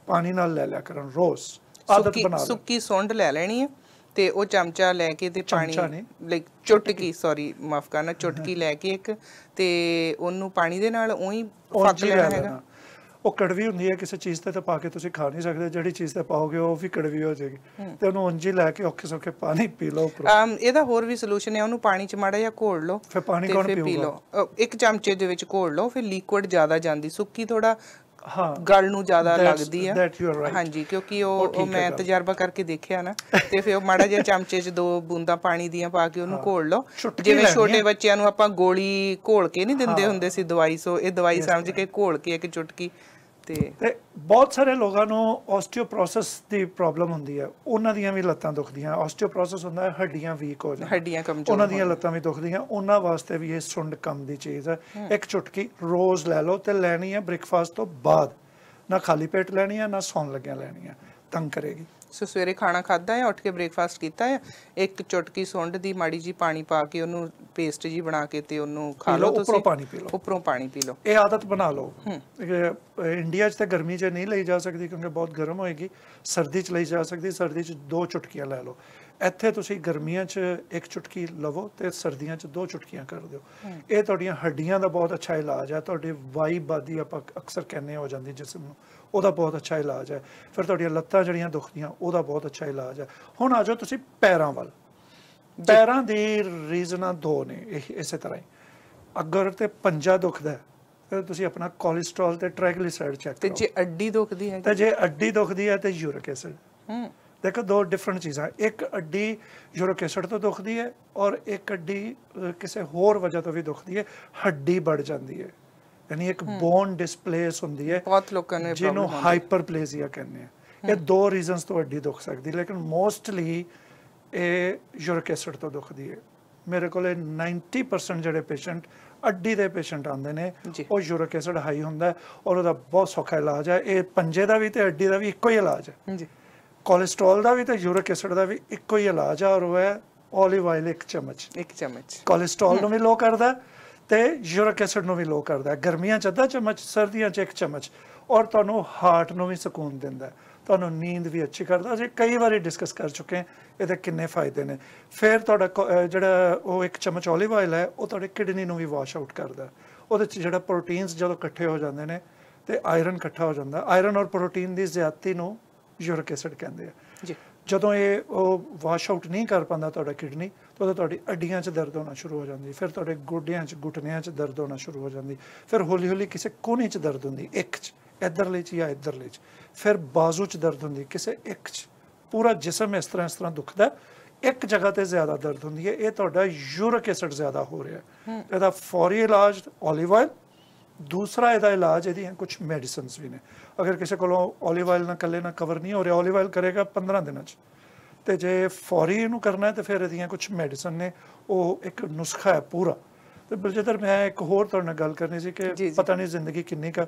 ਪਾਣੀ ਨਾਲ ਲੈ ਲਿਆ ਕਰਨ ਰੋਜ਼ ਆਦਤ ਬਣਾ ਸੁੱਕੀ ਸੁੰਡ ਲੈ ਲੈਣੀ ਹੈ ਤੇ ਉਹ ਚਮਚਾ ਲੈ ਕੇ ਤੇ ਪਾਣੀ ਲਾਈਕ ਚੁਟਕੀ ਸੌਰੀ ਮਾਫ ਕਰਨਾ ਚੁਟਕੀ ਲੈ ਕੇ ਇੱਕ ਤੇ ਉਹਨੂੰ ਪਾਣੀ ਦੇ ਨਾਲ ਉਹੀ ਫੱਕ ਲੈਣਾ ਹੈਗਾ ਉਹ ਕੜਵੀ ਹੁੰਦੀ ਹੈ ਕਿਸੇ ਚੀਜ਼ ਤੇ ਤਾਂ ਪਾ ਕੇ ਤੁਸੀਂ ਖਾ ਨਹੀਂ ਸਕਦੇ ਜਿਹੜੀ ਚੀਜ਼ ਤੇ ਪਾਓਗੇ ਉਹ ਵੀ ਕੜਵੀ ਹੋ ਜਾਏਗੀ ਤੇ ਉਹਨੂੰ ਉਂਝ ਲੈ ਕੇ ਔਖੇ ਸੌਖੇ ਪਾਣੀ ਪੀ ਲਓ ਅਮ ਇਹਦਾ ਹੋਰ ਵੀ ਸੋਲੂਸ਼ਨ ਹੈ ਉਹਨੂੰ ਪਾਣੀ ਚ ਮਾੜਾ ਜਾਂ ਘੋਲ ਲਓ ਫਿਰ ਪਾਣੀ ਕੌਣ ਪੀਊਗਾ ਇੱਕ ਚਮਚੇ ਦੇ ਵਿੱਚ ਘੋਲ ਲਓ ਫਿਰ ਲਿਕਵਿਡ ਜ਼ਿਆਦਾ ਜਾਂਦੀ ਸੁੱਕੀ ਥੋੜਾ ਗੱਲ ਨੂੰ ਜ਼ਿਆਦਾ ਲੱਗਦੀ ਆ ਹਾਂਜੀ ਕਿਉਂਕਿ ਉਹ ਮੈਂ ਤਜਰਬਾ ਕਰਕੇ ਦੇਖਿਆ ਨਾ ਤੇ ਫਿਰ ਉਹ ਮਾੜਾ ਜਿਹਾ ਚਮਚੇ 'ਚ ਦੋ ਬੂੰਦਾ ਪਾਣੀ ਦੀਆਂ ਪਾ ਕੇ ਉਹਨੂੰ ਘੋਲ ਲਓ ਜਿਵੇਂ ਛੋਟੇ ਬੱਚਿਆਂ ਨੂੰ ਆਪਾਂ ਗੋਲੀ ਘੋਲ ਕੇ ਨਹੀਂ ਦਿੰਦੇ ਹੁੰਦੇ ਸੀ ਦਵਾਈ ਸੋ ਇਹ ਦਵਾਈ ਸਮਝ ਕੇ ਘੋਲ ਕੇ ਇੱਕ ਚੁਟਕੀ ਤੇ ਬਹੁਤ ਸਾਰੇ ਲੋਕਾਂ ਨੂੰ ਆਸਟੀਓਪਰੋਸਸ ਦੀ ਪ੍ਰੋਬਲਮ ਹੁੰਦੀ ਹੈ ਉਹਨਾਂ ਦੀਆਂ ਵੀ ਲੱਤਾਂ ਦੁਖਦੀਆਂ ਆਸਟੀਓਪਰੋਸਸ ਹੁੰਦਾ ਹੈ ਹੱਡੀਆਂ ਵੀਕ ਹੋ ਜਾਂਦੀਆਂ ਹੱਡੀਆਂ ਕਮਜ਼ੋਰ ਉਹਨਾਂ ਦੀਆਂ ਲੱਤਾਂ ਵੀ ਦੁਖਦੀਆਂ ਉਹਨਾਂ ਵਾਸਤੇ ਵੀ ਇਹ ਸੁੰਡ ਕੰਮ ਦੀ ਚੀਜ਼ ਹੈ ਇੱਕ ਚੁਟਕੀ ਰੋਜ਼ ਲੈ ਲਓ ਤੇ ਲੈਣੀ ਹੈ ਬ੍ਰੇਕਫਾਸਟ ਤੋਂ ਬਾਅਦ ਨਾ ਖਾਲੀ ਪੇਟ ਲੈਣੀ ਹੈ ਨਾ ਸੌਣ ਲੱਗਿਆਂ ਲੈਣੀ ਹੈ ਤੰਗ ਕਰੇਗੀ ਸੋ ਸਵੇਰੇ ਖਾਣਾ ਖਾਦਾ ਹੈ ਉੱਠ ਕੇ ਬ੍ਰੇਕਫਾਸਟ ਕੀਤਾ ਹੈ ਇੱਕ ਚੁਟਕੀ ਸੁੰਡ ਦੀ ਮਾੜੀ ਜੀ ਪਾਣੀ ਪਾ ਕੇ ਉਹਨੂੰ ਪੇਸਟ ਜੀ ਬਣਾ ਕੇ ਤੇ ਉਹਨੂੰ ਖਾ ਲਓ ਤੁਸੀਂ ਉੱਪਰੋਂ ਪਾਣੀ ਪੀ ਲਓ ਉੱਪਰੋਂ ਪਾਣੀ ਪੀ ਲਓ ਇਹ ਆਦਤ ਬਣਾ ਲਓ ਇੰਡੀਆ 'ਚ ਤਾਂ ਗਰਮੀ 'ਚ ਨਹੀਂ ਲਈ ਜਾ ਸਕਦੀ ਕਿਉਂਕਿ ਬਹੁਤ ਗਰਮ ਹੋਏਗੀ ਸਰਦੀ 'ਚ ਲਈ ਜਾ ਸਕਦੀ ਸਰਦੀ 'ਚ ਦੋ ਚੁਟਕੀਆਂ ਲੈ ਲਓ ਇੱਥੇ ਤੁਸੀਂ ਗਰਮੀਆਂ 'ਚ ਇੱਕ ਚੁਟਕੀ ਲਵੋ ਤੇ ਸਰਦੀਆਂ 'ਚ ਦੋ ਚੁਟਕੀਆਂ ਕਰ ਦਿਓ ਇਹ ਤੁਹਾਡੀਆਂ ਹੱਡੀਆਂ ਦਾ ਬਹੁਤ ਅੱਛਾ ਇਲਾਜ ਹੈ ਤੁਹਾਡੇ ਵਾਈ ਬਾਦੀ ਆਪਾਂ ਅਕਸਰ ਕਹਿੰਦੇ ਹੋ ਜਾਂਦੀ ਜਿਸਮ ਨੂੰ ਉਹਦਾ ਬਹੁਤ ਅੱਛਾ ਇਲਾਜ ਹੈ ਫਿਰ ਤੁਹਾਡੀਆਂ ਲੱਤਾਂ ਜਿਹੜੀਆਂ ਦੁਖਦੀਆਂ ਉਹਦਾ ਬਹੁਤ ਅੱਛਾ ਇਲਾਜ ਹੈ ਹੁਣ ਆ ਜਾਓ ਤੁਸੀਂ ਪੈਰਾਂ ਵੱਲ ਪੈਰਾਂ ਦੀ ਰੀਜ਼ਨਾਂ ਦੋ ਨੇ ਇਹ ਇਸੇ ਤਰ੍ਹਾਂ ਹੀ ਅਗਰ ਤੇ ਪੰਜਾ ਦੁਖਦਾ ਤੇ ਤੁਸੀਂ ਆਪਣਾ ਕੋਲੇਸਟ੍ਰੋਲ ਤੇ ਟ੍ਰਾਈਗਲਿਸਰਾਈਡ ਚੈੱਕ ਕਰੋ ਤੇ ਜੇ ਅੱਡੀ ਦੁਖਦੀ ਹੈ ਤੇ ਜੇ ਅੱਡੀ ਦੁਖਦੀ ਹੈ ਤੇ ਯੂਰਿਕ ਐਸਿਡ ਹੂੰ ਦੇਖੋ ਦੋ ਡਿਫਰੈਂਟ ਚੀਜ਼ਾਂ ਇੱਕ ਅੱਡੀ ਯੂਰੋਕੇਸਟ ਤੋਂ ਦੁਖਦੀ ਹੈ ਔਰ ਇੱਕ ਅੱਡੀ ਕਿਸੇ ਹੋਰ ਵਜ੍ਹਾ ਤੋਂ ਵੀ ਦੁਖਦੀ ਹੈ ਹੱਡੀ ਵੱਢ ਜਾਂਦੀ ਹੈ ਯਾਨੀ ਇੱਕ ਬੋਨ ਡਿਸਪਲੇਸ ਹੁੰਦੀ ਹੈ ਬਹੁਤ ਲੋਕਾਂ ਨੇ ਜਿਹਨੂੰ ਹਾਈਪਰਪਲੇਸੀਆ ਕਹਿੰਦੇ ਆ ਇਹ ਦੋ ਰੀਜ਼ਨਸ ਤੋਂ ਅੱਡੀ ਦੁਖ ਸਕਦੀ ਲੇਕਿਨ ਮੋਸਟਲੀ ਇਹ ਯੂਰੋਕੇਸਟ ਤੋਂ ਦੁਖਦੀ ਹੈ ਮੇਰੇ ਕੋਲੇ 90% ਜਿਹੜੇ ਪੇਸ਼ੈਂਟ ਅੱਡੀ ਦੇ ਪੇਸ਼ੈਂਟ ਆਉਂਦੇ ਨੇ ਉਹ ਯੂਰਿਕ ਐਸਿਡ ਹਾਈ ਹੁੰਦਾ ਔਰ ਉਹਦਾ ਬਹੁਤ ਸੌਖਾ ਇਲਾਜ ਹੈ ਇਹ ਪੰਜੇ ਦਾ ਵੀ ਤੇ ਅੱਡੀ ਦਾ ਵੀ ਇੱਕੋ ਹੀ ਇਲਾਜ ਹੈ ਜੀ ਕੋਲੇਸਟ੍ਰੋਲ ਦਾ ਵੀ ਤੇ ਯੂਰਿਕ ਐਸਿਡ ਦਾ ਵੀ ਇੱਕੋ ਹੀ ਇਲਾਜ ਆ ਔਰ ਉਹ ਹੈ 올ਿਵ ਆਇਲ ਇੱਕ ਚਮਚ ਇੱਕ ਚਮਚ ਕੋਲੇਸਟ੍ਰੋਲ ਨੂੰ ਵੀ ਲੋ ਕਰਦਾ ਤੇ ਯੂਰਿਕ ਐਸਿਡ ਨੂੰ ਵੀ ਲੋ ਕਰਦਾ ਗਰਮੀਆਂ 'ਚ ਅੱਧਾ ਚਮਚ ਸਰਦੀਆਂ 'ਚ ਇੱਕ ਚਮਚ ਔਰ ਤੁਹਾਨੂੰ ਹਾਰਟ ਨੂੰ ਵੀ ਸਕੂਨ ਦਿੰਦਾ ਤੁਹਾਨੂੰ ਨੀਂਦ ਵੀ ਅੱਛੀ ਕਰਦਾ ਅਸੀਂ ਕਈ ਵਾਰੀ ਡਿਸਕਸ ਕਰ ਚੁੱਕੇ ਹਾਂ ਇਹਦੇ ਕਿੰਨੇ ਫਾਇਦੇ ਨੇ ਫਿਰ ਤੁਹਾਡਾ ਜਿਹੜਾ ਉਹ ਇੱਕ ਚਮਚ 올ਿਵ ਆਇਲ ਹੈ ਉਹ ਤੁਹਾਡੇ ਕਿਡਨੀ ਨੂੰ ਵੀ ਵਾਸ਼ ਆਊਟ ਕਰਦਾ ਉਹਦੇ 'ਚ ਜਿਹੜਾ ਪ੍ਰੋਟੀਨਸ ਜਦੋਂ ਇਕੱਠੇ ਹੋ ਜਾਂਦੇ ਨੇ ਤੇ ਆਇਰਨ ਇਕੱਠਾ ਹੋ ਜਾਂਦਾ ਆਇਰਨ ਔਰ ਪ੍ਰੋਟੀਨ ਦੀ ਜ਼ਿਆਦਤੀ ਨੂੰ ਯੂਰਿਕ ਐਸਿਡ ਕਹਿੰਦੇ ਆ ਜੀ ਜਦੋਂ ਇਹ ਉਹ ਵਾਸ਼ ਆਊਟ ਨਹੀਂ ਕਰ ਪਾਉਂਦਾ ਤੁਹਾਡਾ ਕਿਡਨੀ ਤਾਂ ਤੁਹਾਡੀ ਅੱਡੀਆਂ 'ਚ ਦਰਦ ਹੋਣਾ ਸ਼ੁਰੂ ਹੋ ਜਾਂਦੀ ਫਿਰ ਤੁਹਾਡੇ ਗੋਡਿਆਂ 'ਚ ਘੁਟਨਿਆਂ 'ਚ ਦਰਦ ਹੋਣਾ ਸ਼ੁਰੂ ਹੋ ਜਾਂਦੀ ਫਿਰ ਹੌਲੀ-ਹੌਲੀ ਕਿਸੇ ਕੋਨੇ 'ਚ ਦਰਦ ਹੁੰਦੀ ਇੱਕ 'ਚ ਇਧਰਲੇ 'ਚ ਜਾਂ ਇਧਰਲੇ 'ਚ ਫਿਰ ਬਾਜ਼ੂ 'ਚ ਦਰਦ ਹੁੰਦੀ ਕਿਸੇ ਇੱਕ 'ਚ ਪੂਰਾ ਜਿਸਮ ਇਸ ਤਰ੍ਹਾਂ ਇਸ ਤਰ੍ਹਾਂ ਦੁਖਦਾ ਇੱਕ ਜਗ੍ਹਾ ਤੇ ਜ਼ਿਆਦਾ ਦਰਦ ਹੁੰਦੀ ਹੈ ਇਹ ਤੁਹਾਡਾ ਯੂਰਿਕ ਐਸਿਡ ਜ਼ਿਆਦਾ ਹੋ ਰਿਹਾ ਹੈ ਇਹਦਾ ਫੌਰੀ ਇਲਾਜ ਓਲੀਵ ਆਇਲ ਦੂਸਰਾ ਇਹਦਾ ਇਲਾਜ ਇਹਦੀਆਂ ਕੁਝ ਮੈਡੀਸਿਨਸ ਵੀ ਨੇ ਅਗਰ ਕਿਸੇ ਕੋਲੋਂ ਓਲੀਵ ਆਇਲ ਨਾਲ ਕੱਲੇ ਨਾਲ ਕਵਰ ਨਹੀਂ ਹੋ ਰਿਹਾ ਓਲੀਵ ਆਇਲ ਕਰੇਗਾ 15 ਦਿਨਾਂ 'ਚ ਤੇ ਜੇ ਫੌਰੀ ਇਹਨੂੰ ਕਰਨਾ ਹੈ ਤੇ ਫਿਰ ਇਹਦੀਆਂ ਕੁਝ ਮੈਡੀਸਨ ਨੇ ਉਹ ਇੱਕ ਨੁਸਖਾ ਹੈ ਪੂਰਾ ਤੇ ਬਿਰਜਦਰ ਮੈਂ ਇੱਕ ਹੋਰ ਤੁਹਾਡੇ ਨਾਲ ਗੱਲ ਕਰਨੀ ਸੀ ਕਿ ਪਤਾ ਨਹੀਂ ਜ਼ਿੰਦਗੀ ਕਿੰਨੀ ਕ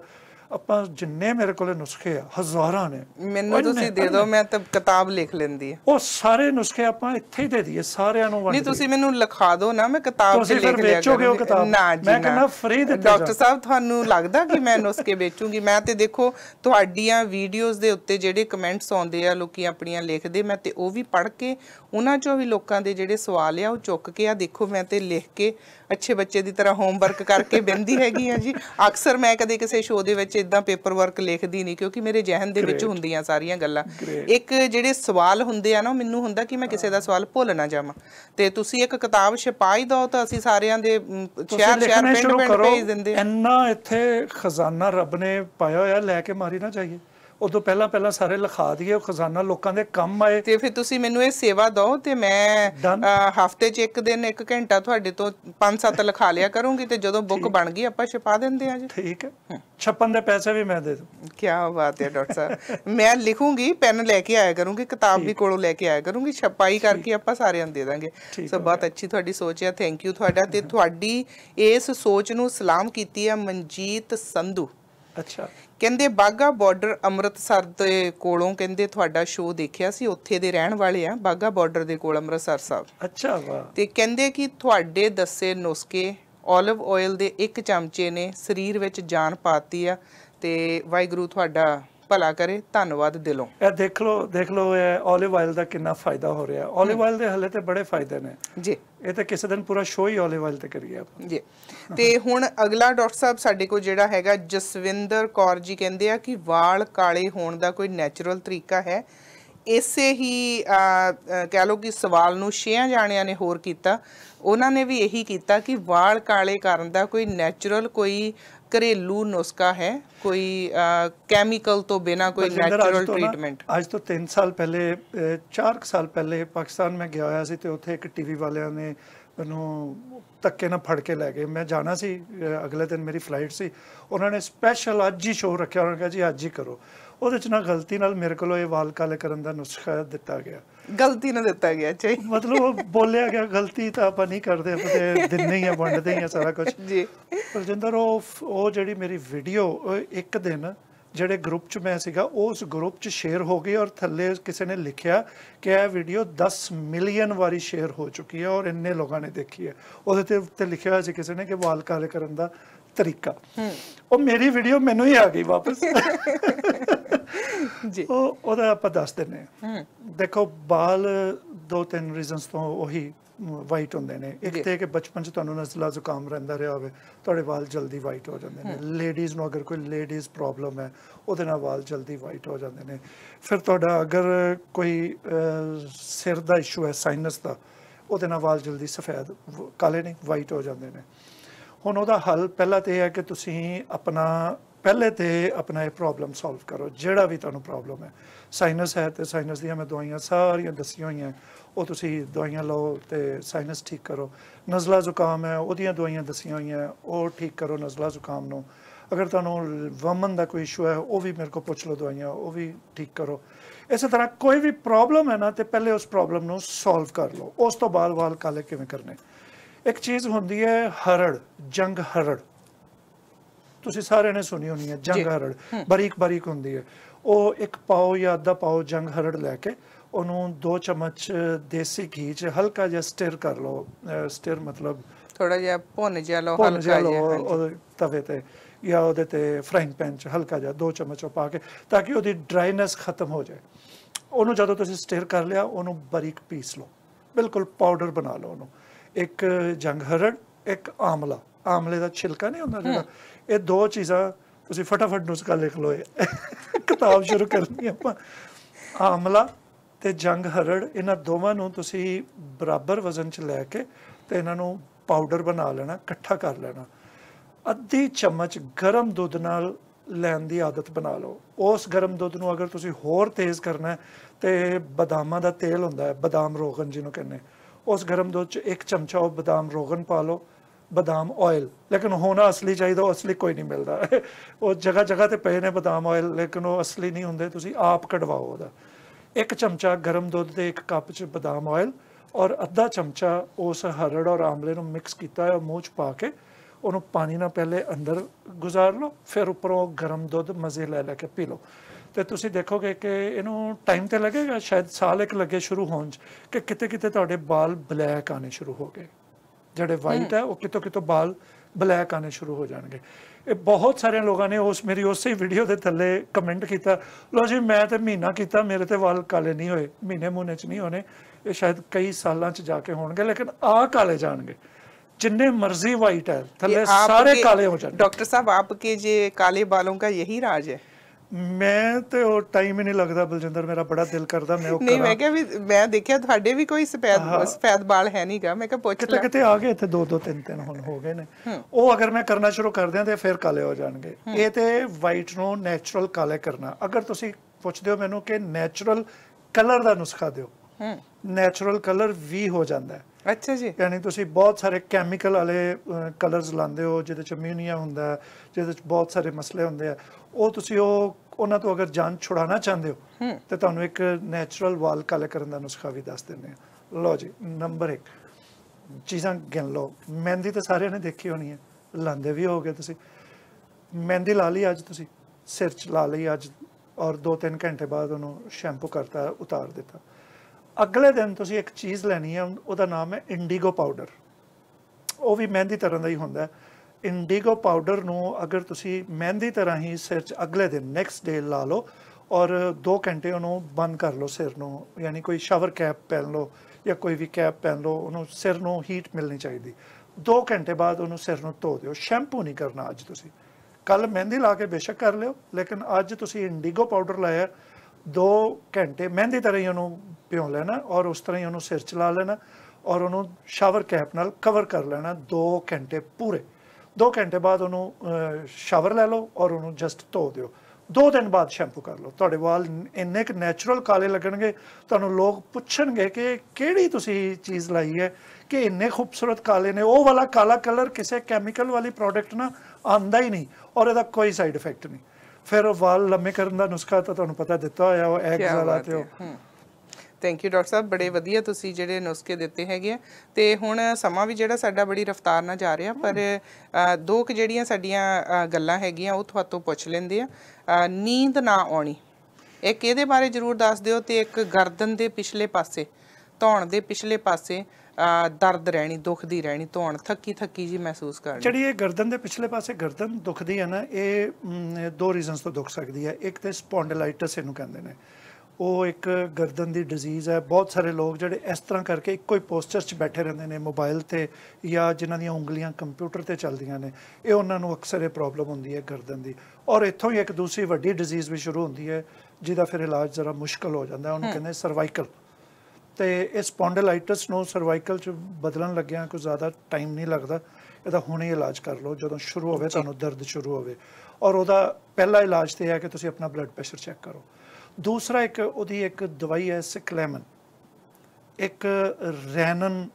ਆਪਾਂ ਜਿੰਨੇ ਮੇਰੇ ਕੋਲੇ ਨੁਸਖੇ ਆ ਹਜ਼ਾਰਾਂ ਨੇ ਮੈਨੂੰ ਤੁਸੀਂ ਦੇ ਦਿਓ ਮੈਂ ਤਾਂ ਕਿਤਾਬ ਲਿਖ ਲੈਂਦੀ ਆ ਉਹ ਸਾਰੇ ਨੁਸਖੇ ਆਪਾਂ ਇੱਥੇ ਹੀ ਦੇ ਦਈਏ ਸਾਰਿਆਂ ਨੂੰ ਨਹੀਂ ਤੁਸੀਂ ਮੈਨੂੰ ਲਿਖਾ ਦਿਓ ਨਾ ਮੈਂ ਕਿਤਾਬ ਤੇ ਲਿਖ ਲਿਆ ਵੇਚੋਗੇ ਉਹ ਕਿਤਾਬ ਨਾ ਜੀ ਮੈਂ ਕਹਿੰਦਾ ਫ੍ਰੀ ਦਿੱਤੇ ਡਾਕਟਰ ਸਾਹਿਬ ਤੁਹਾਨੂੰ ਲੱਗਦਾ ਕਿ ਮੈਂ ਨੁਸਖੇ ਵੇਚੂਗੀ ਮੈਂ ਤੇ ਦੇਖੋ ਤੁਹਾਡੀਆਂ ਵੀਡੀਓਜ਼ ਦੇ ਉੱਤੇ ਜਿਹੜੇ ਕਮੈਂਟਸ ਆਉਂਦੇ ਆ ਲੋਕੀ ਆਪਣੀਆਂ ਲਿਖਦੇ ਮੈਂ ਤੇ ਉਹ ਵੀ ਪੜ੍ਹ ਕੇ ਉਹਨਾਂ ਚੋਂ ਵੀ ਲੋਕਾਂ ਦੇ ਜਿਹੜੇ ਸਵਾਲ ਆ ਉਹ ਚੁੱਕ ਕੇ ਆ ਦੇਖੋ ਮੈਂ ਤੇ ਲਿਖ ਕੇ ਅੱਛੇ ਬੱਚੇ ਦੀ ਤਰ੍ਹਾਂ ਹੋਮਵਰਕ ਕਰਕੇ ਬਿੰਦੀ ਹੈਗੀ ਆ ਜੀ ਅਕਸਰ ਮੈਂ ਕਦੇ ਕਿਸੇ ਸ਼ੋਅ ਦੇ ਵਿੱਚ ਇਦਾਂ ਪੇਪਰ ਵਰਕ ਲਿਖਦੀ ਨਹੀਂ ਕਿਉਂਕਿ ਮੇਰੇ ਜ਼ਿਹਨ ਦੇ ਵਿੱਚ ਹੁੰਦੀਆਂ ਸਾਰੀਆਂ ਗੱਲਾਂ ਇੱਕ ਜਿਹੜੇ ਸਵਾਲ ਹੁੰਦੇ ਆ ਨਾ ਮੈਨੂੰ ਹੁੰਦਾ ਕਿ ਮੈਂ ਕਿਸੇ ਦਾ ਸਵਾਲ ਭੁੱਲ ਨਾ ਜਾਵਾਂ ਤੇ ਤੁਸੀਂ ਇੱਕ ਕਿਤਾਬ ਛਪਾਈ ਦੋ ਤਾਂ ਅਸੀਂ ਸਾਰਿਆਂ ਦੇ ਸ਼ਹਿਰ ਸ਼ਹਿਰ ਪਿੰਡ ਪਿੰਡ ਭੇਜ ਦਿੰਦੇ ਇੰਨਾ ਇੱਥੇ ਖਜ਼ਾਨਾ ਰੱਬ ਨੇ ਪਾਇਆ ਹੋਇਆ ਲੈ ਕੇ ਮਾਰੀ ਨਾ ਚਾਹੀਏ ਉਦੋਂ ਪਹਿਲਾਂ ਪਹਿਲਾਂ ਸਾਰੇ ਲਿਖਾ ਦਈਏ ਉਹ ਖਜ਼ਾਨਾ ਲੋਕਾਂ ਦੇ ਕੰਮ ਆਏ ਤੇ ਫਿਰ ਤੁਸੀਂ ਮੈਨੂੰ ਇਹ ਸੇਵਾ ਦਿਓ ਤੇ ਮੈਂ ਹਫਤੇ 'ਚ ਇੱਕ ਦਿਨ ਇੱਕ ਘੰਟਾ ਤੁਹਾਡੇ ਤੋਂ ਪੰਜ ਸੱਤ ਲਿਖਾ ਲਿਆ ਕਰੂੰਗੀ ਤੇ ਜਦੋਂ ਬੁੱਕ ਬਣ ਗਈ ਆਪਾਂ ਛਪਾ ਦਿੰਦੇ ਆ ਜੀ ਠੀਕ ਹੈ ਛਪਨ ਦੇ ਪੈਸੇ ਵੀ ਮੈਂ ਦੇ ਦੂੰ ਕੀ ਬਾਤ ਹੈ ਡਾਕਟਰ ਸਾਹਿਬ ਮੈਂ ਲਿਖੂੰਗੀ ਪੈਨ ਲੈ ਕੇ ਆਇਆ ਕਰੂੰਗੀ ਕਿਤਾਬ ਵੀ ਕੋਲੋਂ ਲੈ ਕੇ ਆਇਆ ਕਰੂੰਗੀ ਛਪਾਈ ਕਰਕੇ ਆਪਾਂ ਸਾਰਿਆਂ ਨੂੰ ਦੇ ਦਾਂਗੇ ਸੋ ਬਹੁਤ ਅੱਛੀ ਤੁਹਾਡੀ ਸੋਚ ਹੈ ਥੈਂਕ ਯੂ ਤੁਹਾਡਾ ਤੇ ਤੁਹਾਡੀ ਇਸ ਸੋਚ ਨੂੰ ਸਲਾਮ ਕੀਤੀ ਹੈ ਮਨਜੀਤ ਸੰਧੂ ਅੱਛਾ ਕਹਿੰਦੇ ਬਾਗਾ ਬਾਰਡਰ ਅੰਮ੍ਰਿਤਸਰ ਦੇ ਕੋਲੋਂ ਕਹਿੰਦੇ ਤੁਹਾਡਾ ਸ਼ੋਅ ਦੇਖਿਆ ਸੀ ਉੱਥੇ ਦੇ ਰਹਿਣ ਵਾਲੇ ਆ ਬਾਗਾ ਬਾਰਡਰ ਦੇ ਕੋਲ ਅੰਮ੍ਰਿਤਸਰ ਸਾਹਿਬ ਅੱਛਾ ਵਾਹ ਤੇ ਕਹਿੰਦੇ ਕਿ ਤੁਹਾਡੇ ਦੱਸੇ ਨੁਸਖੇ 올ਿਵ ਆਇਲ ਦੇ ਇੱਕ ਚਮਚੇ ਨੇ ਸਰੀਰ ਵਿੱਚ ਜਾਨ ਪਾਤੀ ਆ ਤੇ ਵਾਹਿਗੁਰੂ ਤੁਹਾਡਾ ਭਲਾ ਕਰੇ ਧੰਨਵਾਦ ਦਿਲੋਂ ਇਹ ਦੇਖ ਲਓ ਦੇਖ ਲਓ ਇਹ 올ਿਵ ਆਇਲ ਦਾ ਕਿੰਨਾ ਫਾਇਦਾ ਹੋ ਰਿਹਾ 올ਿਵ ਆਇਲ ਦੇ ਹਲੇ ਤੇ ਬੜੇ ਫਾਇਦੇ ਨੇ ਜੀ ਇਹ ਤਾਂ ਕਿਸੇ ਦਿਨ ਪੂਰਾ ਸ਼ੋਅ ਹੀ 올ਿਵ ਆਇਲ ਤੇ ਕਰੀਏ ਆਪਾਂ ਜੀ ਤੇ ਹੁਣ ਅਗਲਾ ਡਾਕਟਰ ਸਾਹਿਬ ਸਾਡੇ ਕੋਲ ਜਿਹੜਾ ਹੈਗਾ ਜਸਵਿੰਦਰ ਕੌਰ ਜੀ ਕਹਿੰਦੇ ਆ ਕਿ ਵਾਲ ਕਾਲੇ ਹੋਣ ਦਾ ਕੋਈ ਨੇਚਰਲ ਤਰੀਕਾ ਹੈ ਇਸੇ ਹੀ ਕਹਿ ਲਓ ਕਿ ਸਵਾਲ ਨੂੰ ਛੇਆਂ ਜਾਣਿਆਂ ਨੇ ਹੋਰ ਕੀਤਾ ਉਹਨਾਂ ਨੇ ਵੀ ਇਹੀ ਕੀਤਾ ਕਿ ਵਾਲ ਕਾਲੇ ਕਰਨ ਦਾ ਕੋਈ ਨੇਚਰਲ ਕੋਈ ਘਰੇਲੂ ਨੁਸਖਾ ਹੈ ਕੋਈ ਕੈਮੀਕਲ ਤੋਂ ਬਿਨਾ ਕੋਈ ਨੈਚੁਰਲ ਟ੍ਰੀਟਮੈਂਟ ਅੱਜ ਤੋਂ 3 ਸਾਲ ਪਹਿਲੇ 4 ਸਾਲ ਪਹਿਲੇ ਪਾਕਿਸਤਾਨ ਮੈਂ ਗਿਆ ਹੋਇਆ ਸੀ ਤੇ ਉੱਥੇ ਇੱਕ ਟੀਵੀ ਵਾਲਿਆਂ ਨੇ ਉਹਨੂੰ ਤੱਕੇ ਨਾਲ ਫੜ ਕੇ ਲੈ ਗਏ ਮੈਂ ਜਾਣਾ ਸੀ ਅਗਲੇ ਦਿਨ ਮੇਰੀ ਫਲਾਈਟ ਸੀ ਉਹਨਾਂ ਨੇ ਸਪੈਸ਼ਲ ਅੱਜ ਹੀ ਸ਼ੋਅ ਰੱਖਿਆ ਉਹਨਾਂ ਨੇ ਕਿਹਾ ਜੀ ਅੱਜ ਹੀ ਕਰੋ ਉਹਦੇ ਚ ਨਾ ਗਲਤੀ ਨਾਲ ਮੇਰੇ ਕੋਲੋਂ ਇਹ ਵਾਲ ਕਾਲੇ ਕਰਨ ਦਾ ਨੁਸਖਾ ਦਿੱਤਾ ਗਿਆ ਗਲਤੀ ਨਾ ਦਿੱਤਾ ਗਿਆ ਚਾਹੀਦਾ ਮਤਲਬ ਉਹ ਬੋਲਿਆ ਗਿਆ ਗਲਤੀ ਤਾਂ ਆਪਾਂ ਨਹੀਂ ਕਰਦੇ ਆਪਣੇ ਦਿਨ ਹੀ ਆ ਵੰਡਦੇ ਹੀ ਆ ਸਾਰਾ ਕੁਝ ਜੀ ਪਰਜਿੰਦਰ ਉਹ ਉਹ ਜਿਹੜੀ ਮੇਰੀ ਵੀਡੀਓ ਇੱਕ ਦਿਨ ਜਿਹੜੇ ਗਰੁੱਪ 'ਚ ਮੈਂ ਸੀਗਾ ਉਸ ਗਰੁੱਪ 'ਚ ਸ਼ੇਅਰ ਹੋ ਗਈ ਔਰ ਥੱਲੇ ਕਿਸੇ ਨੇ ਲਿਖਿਆ ਕਿ ਇਹ ਵੀਡੀਓ 10 ਮਿਲੀਅਨ ਵਾਰੀ ਸ਼ੇਅਰ ਹੋ ਚੁੱਕੀ ਹੈ ਔਰ ਇੰਨੇ ਲੋਕਾਂ ਨੇ ਦੇਖੀ ਹੈ ਉਹਦੇ ਤੇ ਉੱਤੇ ਲਿਖਿਆ ਹੋਇਆ ਸੀ ਕਿਸੇ ਨੇ ਕਿ ਵਾਲ ਕਾਲੇ ਕਰਨ ਦਾ ਤਰੀਕਾ ਉਹ ਮੇਰੀ ਵੀਡੀਓ ਮੈਨੂੰ ਹੀ ਆ ਗਈ ਵਾਪਸ ਜੀ ਉਹ ਉਹਦਾ ਆਪਾਂ ਦੱਸ ਦਿੰਨੇ ਹਾਂ ਦੇਖੋ ਬਾਲ ਦੋ ਤਿੰਨ ਰੀਜ਼ਨਸ ਤੋਂ ਉਹੀ ਵਾਈਟ ਹੁੰਦੇ ਨੇ ਇੱਕ ਤੇ ਕਿ ਬਚਪਨ ਚ ਤੁਹਾਨੂੰ ਨਜ਼ਲਾ ਜ਼ੁਕਾਮ ਰਹਿੰਦਾ ਰਿਹਾ ਹੋਵੇ ਤੁਹਾਡੇ ਵਾਲ ਜਲਦੀ ਵਾਈਟ ਹੋ ਜਾਂਦੇ ਨੇ ਲੇਡੀਜ਼ ਨੂੰ ਅਗਰ ਕੋਈ ਲੇਡੀਜ਼ ਪ੍ਰੋਬਲਮ ਹੈ ਉਹਦੇ ਨਾਲ ਵਾਲ ਜਲਦੀ ਵਾਈਟ ਹੋ ਜਾਂਦੇ ਨੇ ਫਿਰ ਤੁਹਾਡਾ ਅਗਰ ਕੋਈ ਸਿਰ ਦਾ ਇਸ਼ੂ ਹੈ ਸਾਈਨਸ ਦਾ ਉਹਦੇ ਨਾਲ ਵਾਲ ਜਲਦੀ ਸਫੈਦ ਕਾਲੇ ਨਹੀਂ ਵਾਈਟ ਹੋ ਜਾਂਦੇ ਨੇ ਹੁਣ ਉਹਦਾ ਹੱਲ ਪਹਿਲਾ ਤੇ ਇਹ ਹੈ ਕਿ ਤੁਸੀਂ ਆਪਣਾ ਪਹਿਲੇ ਤੇ ਆਪਣਾ ਇਹ ਪ੍ਰੋਬਲਮ ਸੋਲਵ ਕਰੋ ਜਿਹੜਾ ਵੀ ਤੁਹਾਨੂੰ ਪ੍ਰੋਬਲਮ ਹੈ ਸਾਈਨਸ ਹੈ ਤੇ ਸਾਈਨਸ ਦੀਆਂ ਮੈਂ ਦਵਾਈਆਂ ਸਾਰੀਆਂ ਦੱਸੀਆਂ ਹੋਈਆਂ ਉਹ ਤੁਸੀਂ ਦਵਾਈਆਂ ਲਓ ਤੇ ਸਾਈਨਸ ਠੀਕ ਕਰੋ ਨਜ਼ਲਾ ਜ਼ੁਕਾਮ ਹੈ ਉਹਦੀਆਂ ਦਵਾਈਆਂ ਦੱਸੀਆਂ ਹੋਈਆਂ ਉਹ ਠੀਕ ਕਰੋ ਨਜ਼ਲਾ ਜ਼ੁਕਾਮ ਨੂੰ ਅਗਰ ਤੁਹਾਨੂੰ ਵਮਨ ਦਾ ਕੋਈ ਇਸ਼ੂ ਹੈ ਉਹ ਵੀ ਮੇਰੇ ਕੋਲ ਪੁੱਛ ਲਓ ਦਵਾਈਆਂ ਉਹ ਵੀ ਠੀਕ ਕਰੋ ਇਸੇ ਤਰ੍ਹਾਂ ਕੋਈ ਵੀ ਪ੍ਰੋਬਲਮ ਹੈ ਨਾ ਤੇ ਪਹਿਲੇ ਉਸ ਪ੍ਰੋਬਲਮ ਨੂੰ ਸੋਲਵ ਕਰ ਲਓ ਉਸ ਤੋਂ ਬਾਅਦ ਵਾਲ ਕਾਲੇ ਕਿਵੇਂ ਕਰਨੇ ਇੱਕ ਚੀਜ਼ ਹੁੰਦੀ ਹੈ ਹਰੜ ਜੰਗ ਹਰੜ ਤੁਸੀਂ ਸਾਰਿਆਂ ਨੇ ਸੁਣੀ ਹੋਣੀ ਹੈ ਜੰਗ ਹਰੜ ਬਰੀਕ ਬਰੀਕ ਹੁੰਦੀ ਹੈ ਉਹ ਇੱਕ ਪਾਉ ਜਾਂ ਅੱਧਾ ਪਾਉ ਜੰਗ ਹਰੜ ਲੈ ਕੇ ਉਹਨੂੰ 2 ਚਮਚ ਦੇਸੀ ਘੀ ਚ ਹਲਕਾ ਜਿਹਾ ਸਟਿਰ ਕਰ ਲਓ ਸਟਿਰ ਮਤਲਬ ਥੋੜਾ ਜਿਹਾ ਭੁੰਨ ਜਿਹਾ ਲਓ ਹਲਕਾ ਜਿਹਾ ਉਹ ਤਵੇ ਤੇ ਜਾਂ ਉਹਦੇ ਤੇ ਫਰਾਈਂਗ ਪੈਨ ਚ ਹਲਕਾ ਜਿਹਾ 2 ਚਮਚ ਪਾ ਕੇ ਤਾਂ ਕਿ ਉਹਦੀ ਡਰਾਈਨੈਸ ਖਤਮ ਹੋ ਜਾਏ ਉਹਨੂੰ ਜਦੋਂ ਤੁਸੀਂ ਸਟਿਰ ਕਰ ਲਿਆ ਉਹਨੂੰ ਬਰੀਕ ਪੀਸ ਲਓ ਬਿਲਕੁਲ ਪਾਊਡਰ ਬਣਾ ਲਓ ਉਹਨੂੰ ਇੱਕ ਜੰਗਹਰੜ ਇੱਕ ਆਮਲਾ ਆਮਲੇ ਦਾ ਛਿਲਕਾ ਨਹੀਂ ਹੁੰਦਾ ਜਿਹੜਾ ਇਹ ਦੋ ਚੀਜ਼ਾਂ ਤੁਸੀਂ ਫਟਾਫਟ ਨੁਸਖਾ ਲਿਖ ਲਓ ਕਿਤਾਬ ਸ਼ੁਰੂ ਕਰਨੀ ਆਪਾਂ ਆਮਲਾ ਤੇ ਜੰਗ ਹਰੜ ਇਹਨਾਂ ਦੋਵਾਂ ਨੂੰ ਤੁਸੀਂ ਬਰਾਬਰ ਵਜ਼ਨ 'ਚ ਲੈ ਕੇ ਤੇ ਇਹਨਾਂ ਨੂੰ ਪਾਊਡਰ ਬਣਾ ਲੈਣਾ ਇਕੱਠਾ ਕਰ ਲੈਣਾ ਅੱਧੀ ਚਮਚ ਗਰਮ ਦੁੱਧ ਨਾਲ ਲੈਣ ਦੀ ਆਦਤ ਬਣਾ ਲਓ ਉਸ ਗਰਮ ਦੁੱਧ ਨੂੰ ਅਗਰ ਤੁਸੀਂ ਹੋਰ ਤੇਜ਼ ਕਰਨਾ ਤੇ ਬਦਾਮਾਂ ਦਾ ਤੇਲ ਹੁੰਦਾ ਹੈ ਬਦਾਮ ਰੋਗਨ ਜਿਹਨੂੰ ਕਹਿੰਦੇ ਉਸ ਗਰਮ ਦੁੱਧ 'ਚ ਇੱਕ ਚਮਚਾ ਉਹ ਬਦਾਮ ਰੋਗਨ ਪਾ ਲਓ ਬਦਾਮ ਆਇਲ ਲੇਕਿਨ ਹੋਣਾ ਅਸਲੀ ਚਾਹੀਦਾ ਉਹ ਅਸਲੀ ਕੋਈ ਨਹੀਂ ਮਿਲਦਾ ਉਹ ਜਗ੍ਹਾ ਜਗ੍ਹਾ ਤੇ ਪਏ ਨੇ ਬਦਾਮ ਆਇਲ ਲੇਕਿਨ ਉਹ ਅਸਲੀ ਨਹੀਂ ਹੁੰਦੇ ਤੁਸੀਂ ਆਪ ਕਢਵਾਓ ਉਹਦਾ ਇੱਕ ਚਮਚਾ ਗਰਮ ਦੁੱਧ ਦੇ ਇੱਕ ਕੱਪ 'ਚ ਬਦਾਮ ਆਇਲ ਔਰ ਅੱਧਾ ਚਮਚਾ ਉਸ ਹਰੜ ਔਰ ਆਮਲੇ ਨੂੰ ਮਿਕਸ ਕੀਤਾ ਹੈ ਮੂੰਹ 'ਚ ਪਾ ਕੇ ਉਹਨੂੰ ਪਾਣੀ ਨਾਲ ਪਹਿਲੇ ਅੰਦਰ ਗੁਜ਼ਾਰ ਲਓ ਫਿਰ ਉੱਪਰੋਂ ਗਰਮ ਦੁੱਧ ਮਜ਼ੇ ਲੈ ਲੈ ਕੇ ਪੀ ਲਓ ਤੇ ਤੁਸੀਂ ਦੇਖੋਗੇ ਕਿ ਇਹਨੂੰ ਟਾਈਮ ਤੇ ਲੱਗੇਗਾ ਸ਼ਾਇਦ ਸਾਲ ਇੱਕ ਲੱਗੇ ਸ਼ੁਰੂ ਹੋਣ 'ਚ ਕਿ ਕਿਤੇ ਕਿਤੇ ਤੁਹਾਡੇ ਵਾਲ ਬਲੈਕ ਆਨੇ ਸ਼ੁਰੂ ਹੋ ਗਏ ਜਿਹੜੇ ਵਾਈਟ ਹੈ ਉਹ ਕਿਤੋਂ ਕਿਤੋਂ ਬਾਲ ਬਲੈਕ ਆਨੇ ਸ਼ੁਰੂ ਹੋ ਜਾਣਗੇ ਇਹ ਬਹੁਤ ਸਾਰੇ ਲੋਕਾਂ ਨੇ ਉਸ ਮੇਰੀ ਉਸੇ ਵੀਡੀਓ ਦੇ ਥੱਲੇ ਕਮੈਂਟ ਕੀਤਾ ਲੋ ਜੀ ਮੈਂ ਤੇ ਮਹੀਨਾ ਕੀਤਾ ਮੇਰੇ ਤੇ ਵਾਲ ਕਾਲੇ ਨਹੀਂ ਹੋਏ ਮਹੀਨੇ ਮੂਨੇ ਚ ਨਹੀਂ ਹੋਣੇ ਇਹ ਸ਼ਾਇਦ ਕਈ ਸਾਲਾਂ ਚ ਜਾ ਕੇ ਹੋਣਗੇ ਲੇਕਿਨ ਆ ਕਾਲੇ ਜਾਣਗੇ ਜਿੰਨੇ ਮਰਜ਼ੀ ਵਾਈਟ ਹੈ ਥੱਲੇ ਸਾਰੇ ਕਾਲੇ ਹੋ ਜਾਣਗੇ ਡਾਕਟਰ ਸਾਹਿਬ ਆਪਕੇ ਜੇ ਕਾਲੇ ਵਾਲੋਂ ਦਾ ਇਹੀ ਰਾਜ ਹੈ ਮੈਂ ਤੇ ਉਹ ਟਾਈਮ ਹੀ ਨਹੀਂ ਲੱਗਦਾ ਬਲਜਿੰਦਰ ਮੇਰਾ ਬੜਾ ਦਿਲ ਕਰਦਾ ਮੈਂ ਉਹ ਨਹੀਂ ਮੈਂ ਕਿਹਾ ਵੀ ਮੈਂ ਦੇਖਿਆ ਤੁਹਾਡੇ ਵੀ ਕੋਈ ਸਫੈਦ ਸਫੈਦ ਬਾਲ ਹੈ ਨਹੀਂਗਾ ਮੈਂ ਕਿਹਾ ਪੁੱਛ ਲੈ ਕਿਤੇ ਕਿਤੇ ਆ ਗਏ ਇੱਥੇ ਦੋ ਦੋ ਤਿੰਨ ਤਿੰਨ ਹੁਣ ਹੋ ਗਏ ਨੇ ਉਹ ਅਗਰ ਮੈਂ ਕਰਨਾ ਸ਼ੁਰੂ ਕਰ ਦਿਆਂ ਤੇ ਫਿਰ ਕਾਲੇ ਹੋ ਜਾਣਗੇ ਇਹ ਤੇ ਵਾਈਟ ਨੂੰ ਨੇਚਰਲ ਕਾਲੇ ਕਰਨਾ ਅਗਰ ਤੁਸੀਂ ਪੁੱਛਦੇ ਹੋ ਮੈਨੂੰ ਕਿ ਨੇਚਰਲ ਕਲਰ ਦਾ ਨੁਸਖਾ ਦਿਓ ਨੇਚਰਲ ਕਲਰ ਵੀ ਹੋ ਜਾਂਦਾ ਹੈ ਅੱਛਾ ਜੀ ਯਾਨੀ ਤੁਸੀਂ ਬਹੁਤ ਸਾਰੇ ਕੈਮੀਕਲ ਵਾਲੇ ਕਲਰਸ ਲਾਉਂਦੇ ਹੋ ਜਿਹਦੇ ਚ ਮਿਊਨੀਆ ਹੁੰਦਾ ਜਿਹਦੇ ਚ ਬਹੁਤ ਸਾਰੇ ਮਸਲੇ ਹੁੰਦੇ ਆ ਉਹ ਤੁਸੀਂ ਉਹ ਉਹਨਾਂ ਤੋਂ ਅਗਰ ਜਾਨ ਛੁਡਾਉਣਾ ਚਾਹੁੰਦੇ ਹੋ ਤੇ ਤੁਹਾਨੂੰ ਇੱਕ ਨੇਚਰਲ ਵਾਲ ਕਲਰ ਕਰਨ ਦਾ ਨੁਸਖਾ ਵੀ ਦੱਸ ਦਿੰਦੇ ਆ ਲਓ ਜੀ ਨੰਬਰ 1 ਚੀਜ਼ਾਂ ਗਿਣ ਲਓ ਮਹਿੰਦੀ ਤਾਂ ਸਾਰਿਆਂ ਨੇ ਦੇਖੀ ਹੋਣੀ ਹੈ ਲਾਉਂਦੇ ਵੀ ਹੋਗੇ ਤੁਸੀਂ ਮਹਿੰਦੀ ਲਾ ਲਈ ਅੱਜ ਤੁਸੀਂ ਸਿਰ ਚ ਲਾ ਲਈ ਅੱਜ ਔਰ 2-3 ਘੰਟੇ ਬਾਅਦ ਉਹਨੂੰ ਸ਼ੈਂਪੂ ਕਰਤਾ ਉਤਾਰ ਦਿੱਤਾ ਅਗਲੇ ਦਿਨ ਤੁਸੀਂ ਇੱਕ ਚੀਜ਼ ਲੈਣੀ ਹੈ ਉਹਦਾ ਨਾਮ ਹੈ ਇੰਡੀਗੋ ਪਾਊਡਰ ਉਹ ਵੀ ਮਹਿੰਦੀ ਤਰ੍ਹਾਂ ਦਾ ਹੀ ਹੁੰਦਾ ਹੈ ਇੰਡੀਗੋ ਪਾਊਡਰ ਨੂੰ ਅਗਰ ਤੁਸੀਂ ਮਹਿੰਦੀ ਤਰ੍ਹਾਂ ਹੀ ਸਿਰ 'ਚ ਅਗਲੇ ਦਿਨ ਨੈਕਸਟ ਡੇ ਲਾ ਲਓ ਔਰ 2 ਘੰਟੇ ਉਹਨੂੰ ਬੰਦ ਕਰ ਲਓ ਸਿਰ ਨੂੰ ਯਾਨੀ ਕੋਈ ਸ਼ਾਵਰ ਕੈਪ ਪਹਿਨ ਲਓ ਜਾਂ ਕੋਈ ਵੀ ਕੈਪ ਪਹਿਨ ਲਓ ਉਹਨੂੰ ਸਿਰ ਨੂੰ ਹੀਟ ਮਿਲਣੀ ਚਾਹੀਦੀ 2 ਘੰਟੇ ਬਾਅਦ ਉਹਨੂੰ ਸਿਰ ਨੂੰ ਧੋ ਦਿਓ ਸ਼ੈਂਪੂ ਨਹੀਂ ਕਰਨਾ ਅੱਜ ਤੁਸੀਂ ਕੱਲ ਮਹਿੰਦੀ ਲਾ ਕੇ ਬੇਸ਼ੱਕ ਕਰ ਲਿਓ ਲੇਕਿਨ ਅੱਜ ਤੁਸੀਂ ਇੰਡੀਗੋ ਪਾਊਡਰ ਲਾਇਆ 2 ਘੰਟੇ ਮਹਿੰਦੀ ਤਰ੍ਹਾਂ ਹੀ ਉਹਨੂੰ ਪਿਉ ਲੈਣਾ ਔਰ ਉਸ ਤਰ੍ਹਾਂ ਹੀ ਉਹਨੂੰ ਸਿਰ ਚਲਾ ਲੈਣਾ ਔਰ ਉਹਨੂੰ ਸ਼ਾਵਰ ਕੈਪ ਨਾਲ ਕਵਰ ਕਰ ਲੈਣਾ 2 ਘੰਟੇ ਪੂਰੇ 2 ਘੰਟੇ ਬਾਅਦ ਉਹਨੂੰ ਸ਼ਾਵਰ ਲੈ ਲਓ ਔਰ ਉਹਨੂੰ ਜਸਟ ਧੋ ਦਿਓ 2 ਦਿਨ ਬਾਅਦ ਸ਼ੈਂਪੂ ਕਰ ਲਓ ਤੁਹਾਡੇ ਵਾਲ ਇੰਨੇ ਕਿ ਨੇਚਰਲ ਕਾਲੇ ਲੱਗਣਗੇ ਤੁਹਾਨੂੰ ਲੋਕ ਪੁੱਛਣਗੇ ਕਿ ਕਿਹੜੀ ਤੁਸੀਂ ਚੀਜ਼ ਲਾਈ ਹੈ ਕਿ ਇੰਨੇ ਖੂਬਸੂਰਤ ਕਾਲੇ ਨੇ ਉਹ ਵਾਲਾ ਕਾਲਾ ਕਲਰ ਕਿਸੇ ਕੈਮੀਕਲ ਵਾਲੀ ਪ੍ਰੋਡਕਟ ਨਾਲ ਆਂਦਾ ਹੀ ਨਹੀਂ ਔਰ ਇਹਦਾ ਕੋਈ ਸਾਈਡ ਇਫੈਕਟ ਨਹੀਂ ਫਿਰ ਉਹ ਵਾਲ ਲੰਮੇ ਕਰਨ ਦਾ ਨੁਸਖਾ ਤਾਂ ਤੁਹਾਨੂੰ ਪਤਾ ਦਿੱਤਾ ਹੋਇਆ ਉਹ ਐਗਸ ਵਾਲਾ ਤੇ ਉਹ ਥੈਂਕ ਯੂ ਡਾਕਟਰ ਸਾਹਿਬ ਬੜੇ ਵਧੀਆ ਤੁਸੀਂ ਜਿਹੜੇ ਨੁਸਖੇ ਦਿੱਤੇ ਹੈਗੇ ਤੇ ਹੁਣ ਸਮਾਂ ਵੀ ਜਿਹੜਾ ਸਾਡਾ ਬੜੀ ਰਫ਼ਤਾਰ ਨਾਲ ਜਾ ਰਿਹਾ ਪਰ ਦੋ ਕਿ ਜਿਹੜੀਆਂ ਸਾਡੀਆਂ ਗੱਲਾਂ ਹੈਗੀਆਂ ਉਹ ਤੁਹਾਤੋਂ ਪੁੱਛ ਲੈਂਦੇ ਆ ਨੀਂਦ ਨਾ ਆਉਣੀ ਇੱਕ ਇਹਦੇ ਬਾਰੇ ਜ਼ਰੂਰ ਦੱਸ ਦਿਓ ਤੇ ਇੱਕ ਗਰਦਨ ਦੇ ਪਿਛਲੇ ਪਾਸੇ ਧੌਣ ਦੇ ਪਿਛਲੇ ਪਾਸੇ ਦਰਦ ਰਹਿਣੀ ਦੁਖਦੀ ਰਹਿਣੀ ਧੋਣ ਥੱਕੀ ਥੱਕੀ ਜੀ ਮਹਿਸੂਸ ਕਰਨੀ ਜਿਹੜੀ ਇਹ ਗਰਦਨ ਦੇ ਪਿਛਲੇ ਪਾਸੇ ਗਰਦਨ ਦੁਖਦੀ ਹੈ ਨਾ ਇਹ ਦੋ ਰੀਜ਼ਨਸ ਤੋਂ ਦੁਖ ਸਕਦੀ ਹੈ ਇੱਕ ਤੇ ਸਪੌਂਡਲਾਈਟਿਸ ਇਹਨੂੰ ਕਹਿੰਦੇ ਨੇ ਉਹ ਇੱਕ ਗਰਦਨ ਦੀ ਡਿਜ਼ੀਜ਼ ਹੈ ਬਹੁਤ ਸਾਰੇ ਲੋਕ ਜਿਹੜੇ ਇਸ ਤਰ੍ਹਾਂ ਕਰਕੇ ਇੱਕੋ ਹੀ ਪੋਸਚਰ 'ਚ ਬੈਠੇ ਰਹਿੰਦੇ ਨੇ ਮੋਬਾਈਲ ਤੇ ਜਾਂ ਜਿਨ੍ਹਾਂ ਦੀਆਂ ਉਂਗਲੀਆਂ ਕੰਪਿਊਟਰ ਤੇ ਚੱਲਦੀਆਂ ਨੇ ਇਹ ਉਹਨਾਂ ਨੂੰ ਅਕਸਰ ਇਹ ਪ੍ਰੋਬਲਮ ਹੁੰਦੀ ਹੈ ਗਰਦਨ ਦੀ ਔਰ ਇੱਥੋਂ ਹੀ ਇੱਕ ਦੂਸਰੀ ਵੱਡੀ ਡਿਜ਼ੀਜ਼ ਵੀ ਸ਼ੁਰੂ ਹੁੰਦੀ ਹੈ ਜਿਹਦਾ ਫਿਰ ਇਲਾਜ ਜ਼ਰਾ ਮੁਸ਼ਕਲ ਹੋ ਜਾਂਦਾ ਉਹਨੂੰ ਕਹਿੰਦੇ ਸਰਵਾਈਕਲ ਤੇ ਇਹ ਸਪੌਂਡਲਾਈਟਿਸ ਨੂੰ ਸਰਵਾਈਕਲ ਚ ਬਦਲਣ ਲੱਗਿਆ ਕੋਈ ਜ਼ਿਆਦਾ ਟਾਈਮ ਨਹੀਂ ਲੱਗਦਾ ਇਹਦਾ ਹੁਣੇ ਇਲਾਜ ਕਰ ਲਓ ਜਦੋਂ ਸ਼ੁਰੂ ਹੋਵੇ ਤੁਹਾਨੂੰ ਦਰਦ ਸ਼ੁਰੂ ਹੋਵੇ ਔਰ ਉਹਦਾ ਪਹਿਲਾ ਇਲਾਜ ਤੇ ਹੈ ਕਿ ਤੁਸੀਂ ਆਪਣਾ ਬਲੱਡ ਪ੍ਰੈਸ਼ਰ ਚੈੱਕ ਕਰੋ ਦੂਸਰਾ ਇੱਕ ਉਹਦੀ ਇੱਕ ਦਵਾਈ ਹੈ ਸਿਕਲੇਮਨ ਇੱਕ ਰੈਨਨ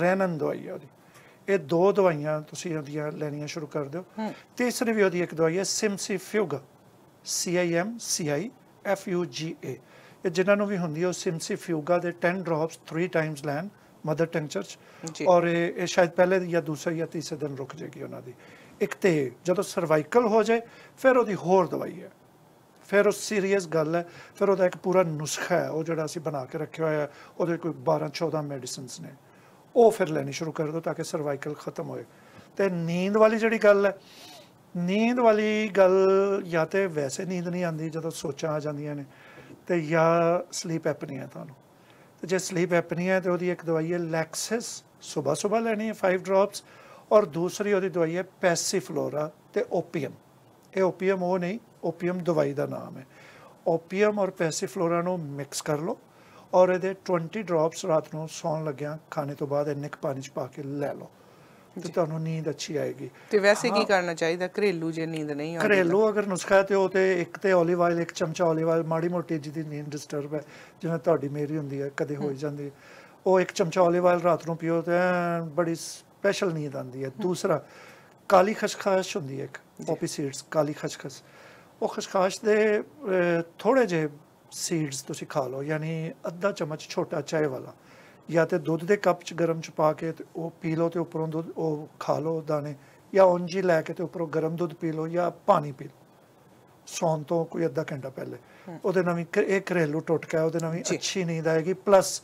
ਰੈਨਨ ਦਵਾਈ ਹੈ ਉਹਦੀ ਇਹ ਦੋ ਦਵਾਈਆਂ ਤੁਸੀਂ ਉਹਦੀਆਂ ਲੈਣੀਆਂ ਸ਼ੁਰੂ ਕਰ ਦਿਓ ਤੀਸਰੀ ਵੀ ਉਹਦੀ ਇੱਕ ਦਵਾਈ ਹੈ Cimicifuga C I M C I F U G A ਇਹ ਜਿਨ੍ਹਾਂ ਨੂੰ ਵੀ ਹੁੰਦੀ ਹੈ ਉਹ ਸਿਮਸੀ ਫਿਊਗਾ ਦੇ 10 ਡ੍ਰੌਪਸ 3 ਟਾਈਮਸ ਲੈਣ ਮਦਰ ਚ ਔਰ ਇਹ ਸ਼ਾਇਦ ਪਹਿਲੇ ਜਾਂ ਦੂਸਰੇ ਜਾਂ ਤੀਸਰੇ ਦਿਨ ਰੁਕ ਜੇਗੀ ਉਹਨਾਂ ਦੀ ਇੱਕ ਤੇ ਜਦੋਂ ਸਰਵਾਈਕਲ ਹੋ ਜਾਏ ਫਿਰ ਉਹਦੀ ਹੋਰ ਦਵਾਈ ਹੈ ਫਿਰ ਉਹ ਸੀਰੀਅਸ ਗੱਲ ਹੈ ਫਿਰ ਉਹਦਾ ਇੱਕ ਪੂਰਾ ਨੁਸਖਾ ਹੈ ਉਹ ਜਿਹੜਾ ਅਸੀਂ ਬਣਾ ਕੇ ਰੱਖਿਆ ਹੋਇਆ ਉਹਦੇ ਕੋਈ 12 14 ਮੈਡੀਸਿਨਸ ਨੇ ਉਹ ਫਿਰ ਲੈਣੀ ਸ਼ੁਰੂ ਕਰ ਦੋ ਤਾਂ ਕਿ ਸਰਵਾਈਕਲ ਖਤਮ ਹੋਏ ਤੇ ਨੀਂਦ ਵਾਲੀ ਜਿਹੜੀ ਗੱਲ ਹੈ ਨੀਂਦ ਵਾਲੀ ਗੱਲ ਜਾਂ ਤੇ ਵੈਸੇ ਨੀਂਦ ਨਹੀਂ ਆਉਂਦੀ ਜਦੋਂ ਸੋਚਾਂ ਆ ਜਾਂਦੀਆਂ ਨੇ ਤੇ ਜਾਂ ਸਲੀਪ ਐਪਨੀਆ ਤੁਹਾਨੂੰ ਤੇ ਜੇ ਸਲੀਪ ਐਪਨੀਆ ਤੇ ਉਹਦੀ ਇੱਕ ਦਵਾਈ ਹੈ ਲੈਕਸਿਸ ਸਵੇਰ ਸਵੇਰ ਲੈਣੀ ਹੈ 5 ਡ੍ਰੌਪਸ ਔਰ ਦੂਸਰੀ ਉਹਦੀ ਦਵਾਈ ਹੈ ਪੈਸੀਫਲੋਰਾ ਤੇ ਓਪੀਅਮ ਇਹ ਓਪੀਅਮ ਉਹ ਨਹੀਂ ਓਪੀਅਮ ਦਵਾਈ ਦਾ ਨਾਮ ਹੈ ਓਪੀਅਮ ਔਰ ਪੈਸੀਫਲੋਰਾ ਨੂੰ ਮਿਕਸ ਕਰ ਲਓ ਔਰ ਇਹਦੇ 20 ਡ੍ਰੌਪਸ ਰਾਤ ਨੂੰ ਸੌਣ ਲੱਗਿਆਂ ਖਾਣੇ ਤੋਂ ਬਾਅਦ ਇੰਨੇ ਪਾਣੀ ਚ ਪਾ ਕੇ ਲੈ ਲਓ ਤੇ ਤੁਹਾਨੂੰ ਨੀਂਦ ਅੱਛੀ ਆਏਗੀ ਤੇ ਵੈਸੇ ਕੀ ਕਰਨਾ ਚਾਹੀਦਾ ਘਰੇਲੂ ਜੇ ਨੀਂਦ ਨਹੀਂ ਆਉਂਦੀ ਘਰੇਲੂ ਅਗਰ ਨੁਸਖਾ ਤੇ ਉਹ ਤੇ ਇੱਕ ਤੇ ਓਲੀਵ ਆਇਲ ਇੱਕ ਚਮਚਾ ਓਲੀਵ ਆਇਲ ਮਾੜੀ ਮੋਟੀ ਜਿਹਦੀ ਨੀਂਦ ਡਿਸਟਰਬ ਹੈ ਜਿਵੇਂ ਤੁਹਾਡੀ ਮੇਰੀ ਹੁੰਦੀ ਹੈ ਕਦੇ ਹੋ ਜਾਂਦੀ ਉਹ ਇੱਕ ਚਮਚਾ ਓਲੀਵ ਆਇਲ ਰਾਤ ਨੂੰ ਪੀਓ ਤੇ ਬੜੀ ਸਪੈਸ਼ਲ ਨੀਂਦ ਆਉਂਦੀ ਹੈ ਦੂਸਰਾ ਕਾਲੀ ਖਸ਼ਖਾਸ਼ ਹੁੰਦੀ ਹੈ ਇੱਕ ਪੋਪੀ ਸੀਡਸ ਕਾਲੀ ਖਸ਼ਖਾਸ਼ ਉਹ ਖਸ਼ਖਾਸ਼ ਦੇ ਥੋੜੇ ਜਿਹੇ ਸੀਡਸ ਤੁਸੀਂ ਖਾ ਲਓ ਯਾਨੀ ਅੱਧਾ ਚਮਚ ਛੋਟਾ ਚਾਹੇ ਵਾਲਾ ਜਾਂ ਤੇ ਦੁੱਧ ਦੇ ਕੱਪ 'ਚ ਗਰਮ 'ਚ ਪਾ ਕੇ ਤੇ ਉਹ ਪੀ ਲਓ ਤੇ ਉੱਪਰੋਂ ਦੁੱਧ ਉਹ ਖਾ ਲਓ ਦਾਣੇ ਜਾਂ ਉਂਜੀ ਲੈ ਕੇ ਤੇ ਉੱਪਰੋਂ ਗਰਮ ਦੁੱਧ ਪੀ ਲਓ ਜਾਂ ਪਾਣੀ ਪੀ ਲਓ ਸੌਣ ਤੋਂ ਕੋਈ ਅੱਧਾ ਘੰਟਾ ਪਹਿਲੇ ਉਹਦੇ ਨਾਲ ਵੀ ਇਹ ਘਰੇਲੂ ਟੋਟਕਾ ਹੈ ਉਹਦੇ ਨਾਲ ਵੀ ਅੱਛੀ ਨੀਂਦ ਆਏਗੀ ਪਲੱਸ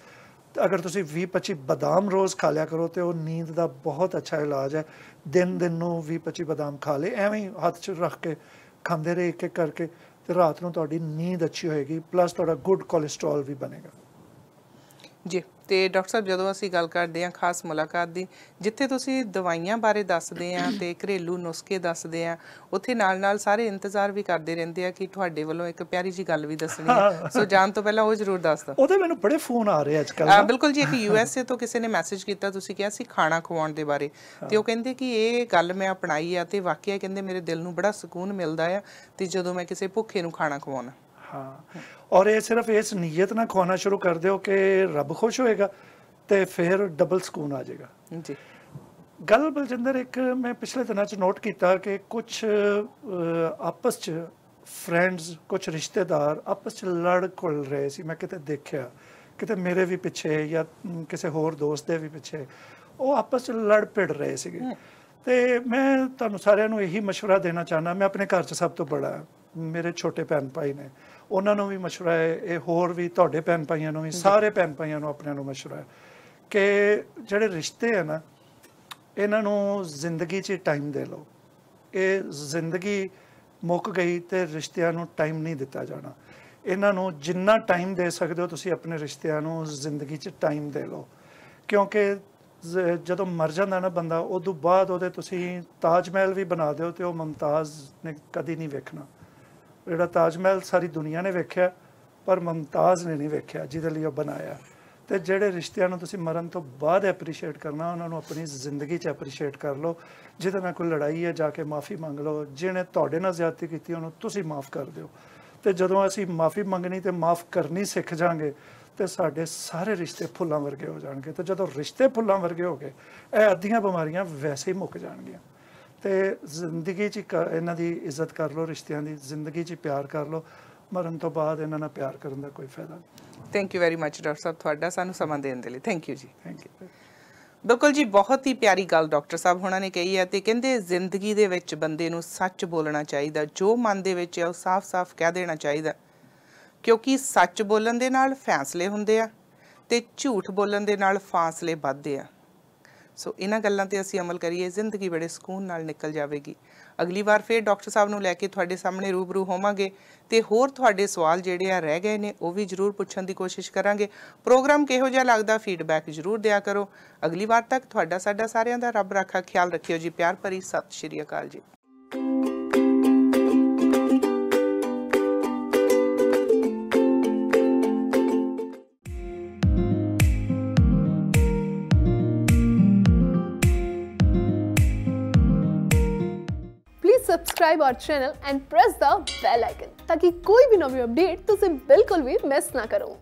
ਅਗਰ ਤੁਸੀਂ 20 25 ਬਦਾਮ ਰੋਜ਼ ਖਾ ਲਿਆ ਕਰੋ ਤੇ ਉਹ ਨੀਂਦ ਦਾ ਬਹੁਤ ਅੱਛਾ ਇਲਾਜ ਹੈ ਦਿਨ ਦਿਨ ਨੂੰ 20 25 ਬਦਾਮ ਖਾ ਲੇ ਐਵੇਂ ਹੀ ਹੱਥ 'ਚ ਰੱਖ ਕੇ ਖਾਂਦੇ ਰਹੇ ਇੱਕ ਇੱਕ ਕਰਕੇ ਤੇ ਰਾਤ ਨੂੰ ਤੁਹਾਡੀ ਨੀਂਦ ਅੱਛੀ ਹੋਏਗੀ ਪਲੱਸ ਤੁਹਾਡਾ ਗੁੱਡ ਕੋਲੇਸਟ੍ਰੋਲ ਵੀ ਬਣੇਗਾ ਜੀ ਤੇ ਡਾਕਟਰ ਸਾਹਿਬ ਜਦੋਂ ਅਸੀਂ ਗੱਲ ਕਰਦੇ ਹਾਂ ਖਾਸ ਮੁਲਾਕਾਤ ਦੀ ਜਿੱਥੇ ਤੁਸੀਂ ਦਵਾਈਆਂ ਬਾਰੇ ਦੱਸਦੇ ਆ ਤੇ ਘਰੇਲੂ ਨੁਸਖੇ ਦੱਸਦੇ ਆ ਉੱਥੇ ਨਾਲ-ਨਾਲ ਸਾਰੇ ਇੰਤਜ਼ਾਰ ਵੀ ਕਰਦੇ ਰਹਿੰਦੇ ਆ ਕਿ ਤੁਹਾਡੇ ਵੱਲੋਂ ਇੱਕ ਪਿਆਰੀ ਜੀ ਗੱਲ ਵੀ ਦੱਸਣੀ ਹੈ ਸੋ ਜਾਣ ਤੋਂ ਪਹਿਲਾਂ ਉਹ ਜ਼ਰੂਰ ਦੱਸ ਦਿਓ ਉਹਦੇ ਮੈਨੂੰ ਬੜੇ ਫੋਨ ਆ ਰਹੇ ਅੱਜ ਕੱਲ੍ਹ ਬਿਲਕੁਲ ਜੀ ਇੱਕ ਯੂਐਸਏ ਤੋਂ ਕਿਸੇ ਨੇ ਮੈਸੇਜ ਕੀਤਾ ਤੁਸੀਂ ਕਿਹਾ ਸੀ ਖਾਣਾ ਖਵਾਉਣ ਦੇ ਬਾਰੇ ਤੇ ਉਹ ਕਹਿੰਦੇ ਕਿ ਇਹ ਗੱਲ ਮੈਂ ਅਪਣਾਈ ਆ ਤੇ ਵਾਕਿਆ ਕਹਿੰਦੇ ਮੇਰੇ ਦਿਲ ਨੂੰ ਬੜਾ ਸਕੂਨ ਮਿਲਦਾ ਆ ਤੇ ਜਦੋਂ ਮੈਂ ਕਿਸੇ ਭੁੱਖੇ ਨੂੰ ਖਾਣਾ ਖਵਾਉਣਾ ਹਾਂ ਔਰ ਇਹ ਸਿਰਫ ਇਸ ਨੀਅਤ ਨਾਲ ਖਵਾਉਣਾ ਸ਼ੁਰੂ ਕਰ ਦਿਓ ਕਿ ਰੱਬ ਖੁਸ਼ ਹੋਏਗਾ ਤੇ ਫਿਰ ਡਬਲ ਸਕੂਨ ਆ ਜਾਏਗਾ ਜੀ ਗੱਲ ਬਲਜਿੰਦਰ ਇੱਕ ਮੈਂ ਪਿਛਲੇ ਦਿਨਾਂ 'ਚ ਨੋਟ ਕੀਤਾ ਕਿ ਕੁਝ ਆਪਸ 'ਚ ਫਰੈਂਡਸ ਕੁਝ ਰਿਸ਼ਤੇਦਾਰ ਆਪਸ 'ਚ ਲੜ ਕੋਲ ਰਹੇ ਸੀ ਮੈਂ ਕਿਤੇ ਦੇਖਿਆ ਕਿਤੇ ਮੇਰੇ ਵੀ ਪਿੱਛੇ ਜਾਂ ਕਿਸੇ ਹੋਰ ਦੋਸਤ ਦੇ ਵੀ ਪਿੱਛੇ ਉਹ ਆਪਸ 'ਚ ਲੜ ਪਿੜ ਰਹੇ ਸੀਗੇ ਤੇ ਮੈਂ ਤੁਹਾਨੂੰ ਸਾਰਿਆਂ ਨੂੰ ਇਹੀ مشورہ ਦੇਣਾ ਚਾਹਨਾ ਮੈਂ ਆਪਣੇ ਘਰ 'ਚ ਸਭ ਤੋਂ ਬੜਾ ਮੇਰੇ ਛੋਟੇ ਭੈਣ ਭਾਈ ਨੇ ਉਹਨਾਂ ਨੂੰ ਵੀ مشورہ ਹੈ ਇਹ ਹੋਰ ਵੀ ਤੁਹਾਡੇ ਭੈਣ ਭਾਈਆਂ ਨੂੰ ਵੀ ਸਾਰੇ ਭੈਣ ਭਾਈਆਂ ਨੂੰ ਆਪਣੇ ਨੂੰ مشورہ ਹੈ ਕਿ ਜਿਹੜੇ ਰਿਸ਼ਤੇ ਆ ਨਾ ਇਹਨਾਂ ਨੂੰ ਜ਼ਿੰਦਗੀ 'ਚ ਟਾਈਮ ਦੇ ਲਓ ਇਹ ਜ਼ਿੰਦਗੀ ਮੁੱਕ ਗਈ ਤੇ ਰਿਸ਼ਤਿਆਂ ਨੂੰ ਟਾਈਮ ਨਹੀਂ ਦਿੱਤਾ ਜਾਣਾ ਇਹਨਾਂ ਨੂੰ ਜਿੰਨਾ ਟਾਈਮ ਦੇ ਸਕਦੇ ਹੋ ਤੁਸੀਂ ਆਪਣੇ ਰਿਸ਼ਤਿਆਂ ਨੂੰ ਜ਼ਿੰਦਗੀ 'ਚ ਟਾਈਮ ਦੇ ਲਓ ਕਿਉਂਕਿ ਜਦੋਂ ਮਰ ਜਾਂਦਾ ਨਾ ਬੰਦਾ ਤੋਂ ਬਾਅਦ ਉਹਦੇ ਤੁਸੀਂ ਤਾਜ ਮਹਿਲ ਵੀ ਬਣਾ ਦਿਓ ਤੇ ਉਹ ਮਮਤਾਜ਼ ਨੇ ਕਦੀ ਨਹੀਂ ਵੇਖਣਾ ਜਿਹੜਾ ਤਾਜ ਮਹਿਲ ਸਾਰੀ ਦੁਨੀਆ ਨੇ ਵੇਖਿਆ ਪਰ ਮਮਤਾਜ਼ ਨੇ ਨਹੀਂ ਵੇਖਿਆ ਜਿਹਦੇ ਲਈ ਉਹ ਬਣਾਇਆ ਤੇ ਜਿਹੜੇ ਰਿਸ਼ਤਿਆਂ ਨੂੰ ਤੁਸੀਂ ਮਰਨ ਤੋਂ ਬਾਅਦ ਐਪਰੀਸ਼ੀਏਟ ਕਰਨਾ ਉਹਨਾਂ ਨੂੰ ਆਪਣੀ ਜ਼ਿੰਦਗੀ 'ਚ ਐਪਰੀਸ਼ੀਏਟ ਕਰ ਲਓ ਜਿਹਦੇ ਨਾਲ ਕੋਈ ਲੜਾਈ ਹੈ ਜਾ ਕੇ ਮਾਫੀ ਮੰਗ ਲਓ ਜਿਹਨੇ ਤੁਹਾਡੇ ਨਾਲ ਜ਼ਿਆਦਤੀ ਕੀਤੀ ਉਹਨੂੰ ਤੁਸੀਂ ਮਾਫ ਕਰ ਦਿਓ ਤੇ ਜਦੋਂ ਅਸੀਂ ਮਾਫੀ ਮੰਗਣੀ ਤੇ ਮਾਫ ਕਰਨੀ ਸਿੱਖ ਜਾਾਂਗੇ ਤੇ ਸਾਡੇ ਸਾਰੇ ਰਿਸ਼ਤੇ ਫੁੱਲਾਂ ਵਰਗੇ ਹੋ ਜਾਣਗੇ ਤੇ ਜਦੋਂ ਰਿਸ਼ਤੇ ਫੁੱਲਾਂ ਵਰਗੇ ਹੋ ਗਏ ਇਹ ਅੱਧੀਆਂ ਬਿਮਾਰੀਆਂ ਵੈਸੇ ਹੀ ਮੁੱਕ ਜਾਣਗੀਆਂ ਤੇ ਜ਼ਿੰਦਗੀ 'ਚ ਇਹਨਾਂ ਦੀ ਇੱਜ਼ਤ ਕਰ ਲਓ ਰਿਸ਼ਤਿਆਂ ਦੀ ਜ਼ਿੰਦਗੀ 'ਚ ਪਿਆਰ ਕਰ ਲਓ ਮਰਨ ਤੋਂ ਬਾਅਦ ਇਹਨਾਂ ਨਾਲ ਪਿਆਰ ਕਰਨ ਦਾ ਕੋਈ ਫਾਇਦਾ ਨਹੀਂ thank you very much doctor ਸਾਹਿਬ ਤੁਹਾਡਾ ਸਾਨੂੰ ਸਮਾਂ ਦੇਣ ਦੇ ਲਈ ਥੈਂਕ ਯੂ ਜੀ ਥੈਂਕ ਯੂ ਬਿਲਕੁਲ ਜੀ ਬਹੁਤ ਹੀ ਪਿਆਰੀ ਗੱਲ ਡਾਕਟਰ ਸਾਹਿਬ ਹੋਣਾ ਨੇ ਕਹੀ ਹੈ ਤੇ ਕਹਿੰਦੇ ਜ਼ਿੰਦਗੀ ਦੇ ਵਿੱਚ ਬੰਦੇ ਨੂੰ ਸੱਚ ਬੋਲਣਾ ਚਾਹੀਦਾ ਜੋ ਮਨ ਦੇ ਵਿੱਚ ਹੈ ਉਹ ਸਾਫ਼-ਸਾਫ਼ ਕਹਿ ਦੇਣਾ ਚਾਹੀਦਾ ਕਿਉਂਕਿ ਸੱਚ ਬੋਲਣ ਦੇ ਨਾਲ ਫੈਸਲੇ ਹੁੰਦੇ ਆ ਤੇ ਝੂਠ ਬੋਲਣ ਦੇ ਨਾਲ ਫਾਸਲੇ ਵੱਧਦੇ ਆ ਸੋ ਇਹਨਾਂ ਗੱਲਾਂ ਤੇ ਅਸੀਂ ਅਮਲ ਕਰੀਏ ਜ਼ਿੰਦਗੀ ਬੜੇ ਸਕੂਨ ਨਾਲ ਨਿਕਲ ਜਾਵੇਗੀ ਅਗਲੀ ਵਾਰ ਫੇਰ ਡਾਕਟਰ ਸਾਹਿਬ ਨੂੰ ਲੈ ਕੇ ਤੁਹਾਡੇ ਸਾਹਮਣੇ ਰੂਬਰੂ ਹੋਵਾਂਗੇ ਤੇ ਹੋਰ ਤੁਹਾਡੇ ਸਵਾਲ ਜਿਹੜੇ ਆ ਰਹਿ ਗਏ ਨੇ ਉਹ ਵੀ ਜਰੂਰ ਪੁੱਛਣ ਦੀ ਕੋਸ਼ਿਸ਼ ਕਰਾਂਗੇ ਪ੍ਰੋਗਰਾਮ ਕਿਹੋ ਜਿਹਾ ਲੱਗਦਾ ਫੀਡਬੈਕ ਜਰੂਰ ਦਿਆ ਕਰੋ ਅਗਲੀ ਵਾਰ ਤੱਕ ਤੁਹਾਡਾ ਸਾਡਾ ਸਾਰਿਆਂ ਦਾ ਰੱਬ ਰਾਖਾ ਖਿਆਲ ਰੱਖਿਓ ਜੀ ਪਿਆਰ ਭਰੀ ਸਤਿ ਸ਼੍ਰੀ ਅਕਾਲ ਜੀ subscribe our channel and press the bell icon ताकि कोई भी नवी अपडेट तुझे बिल्कुल भी मिस ना करो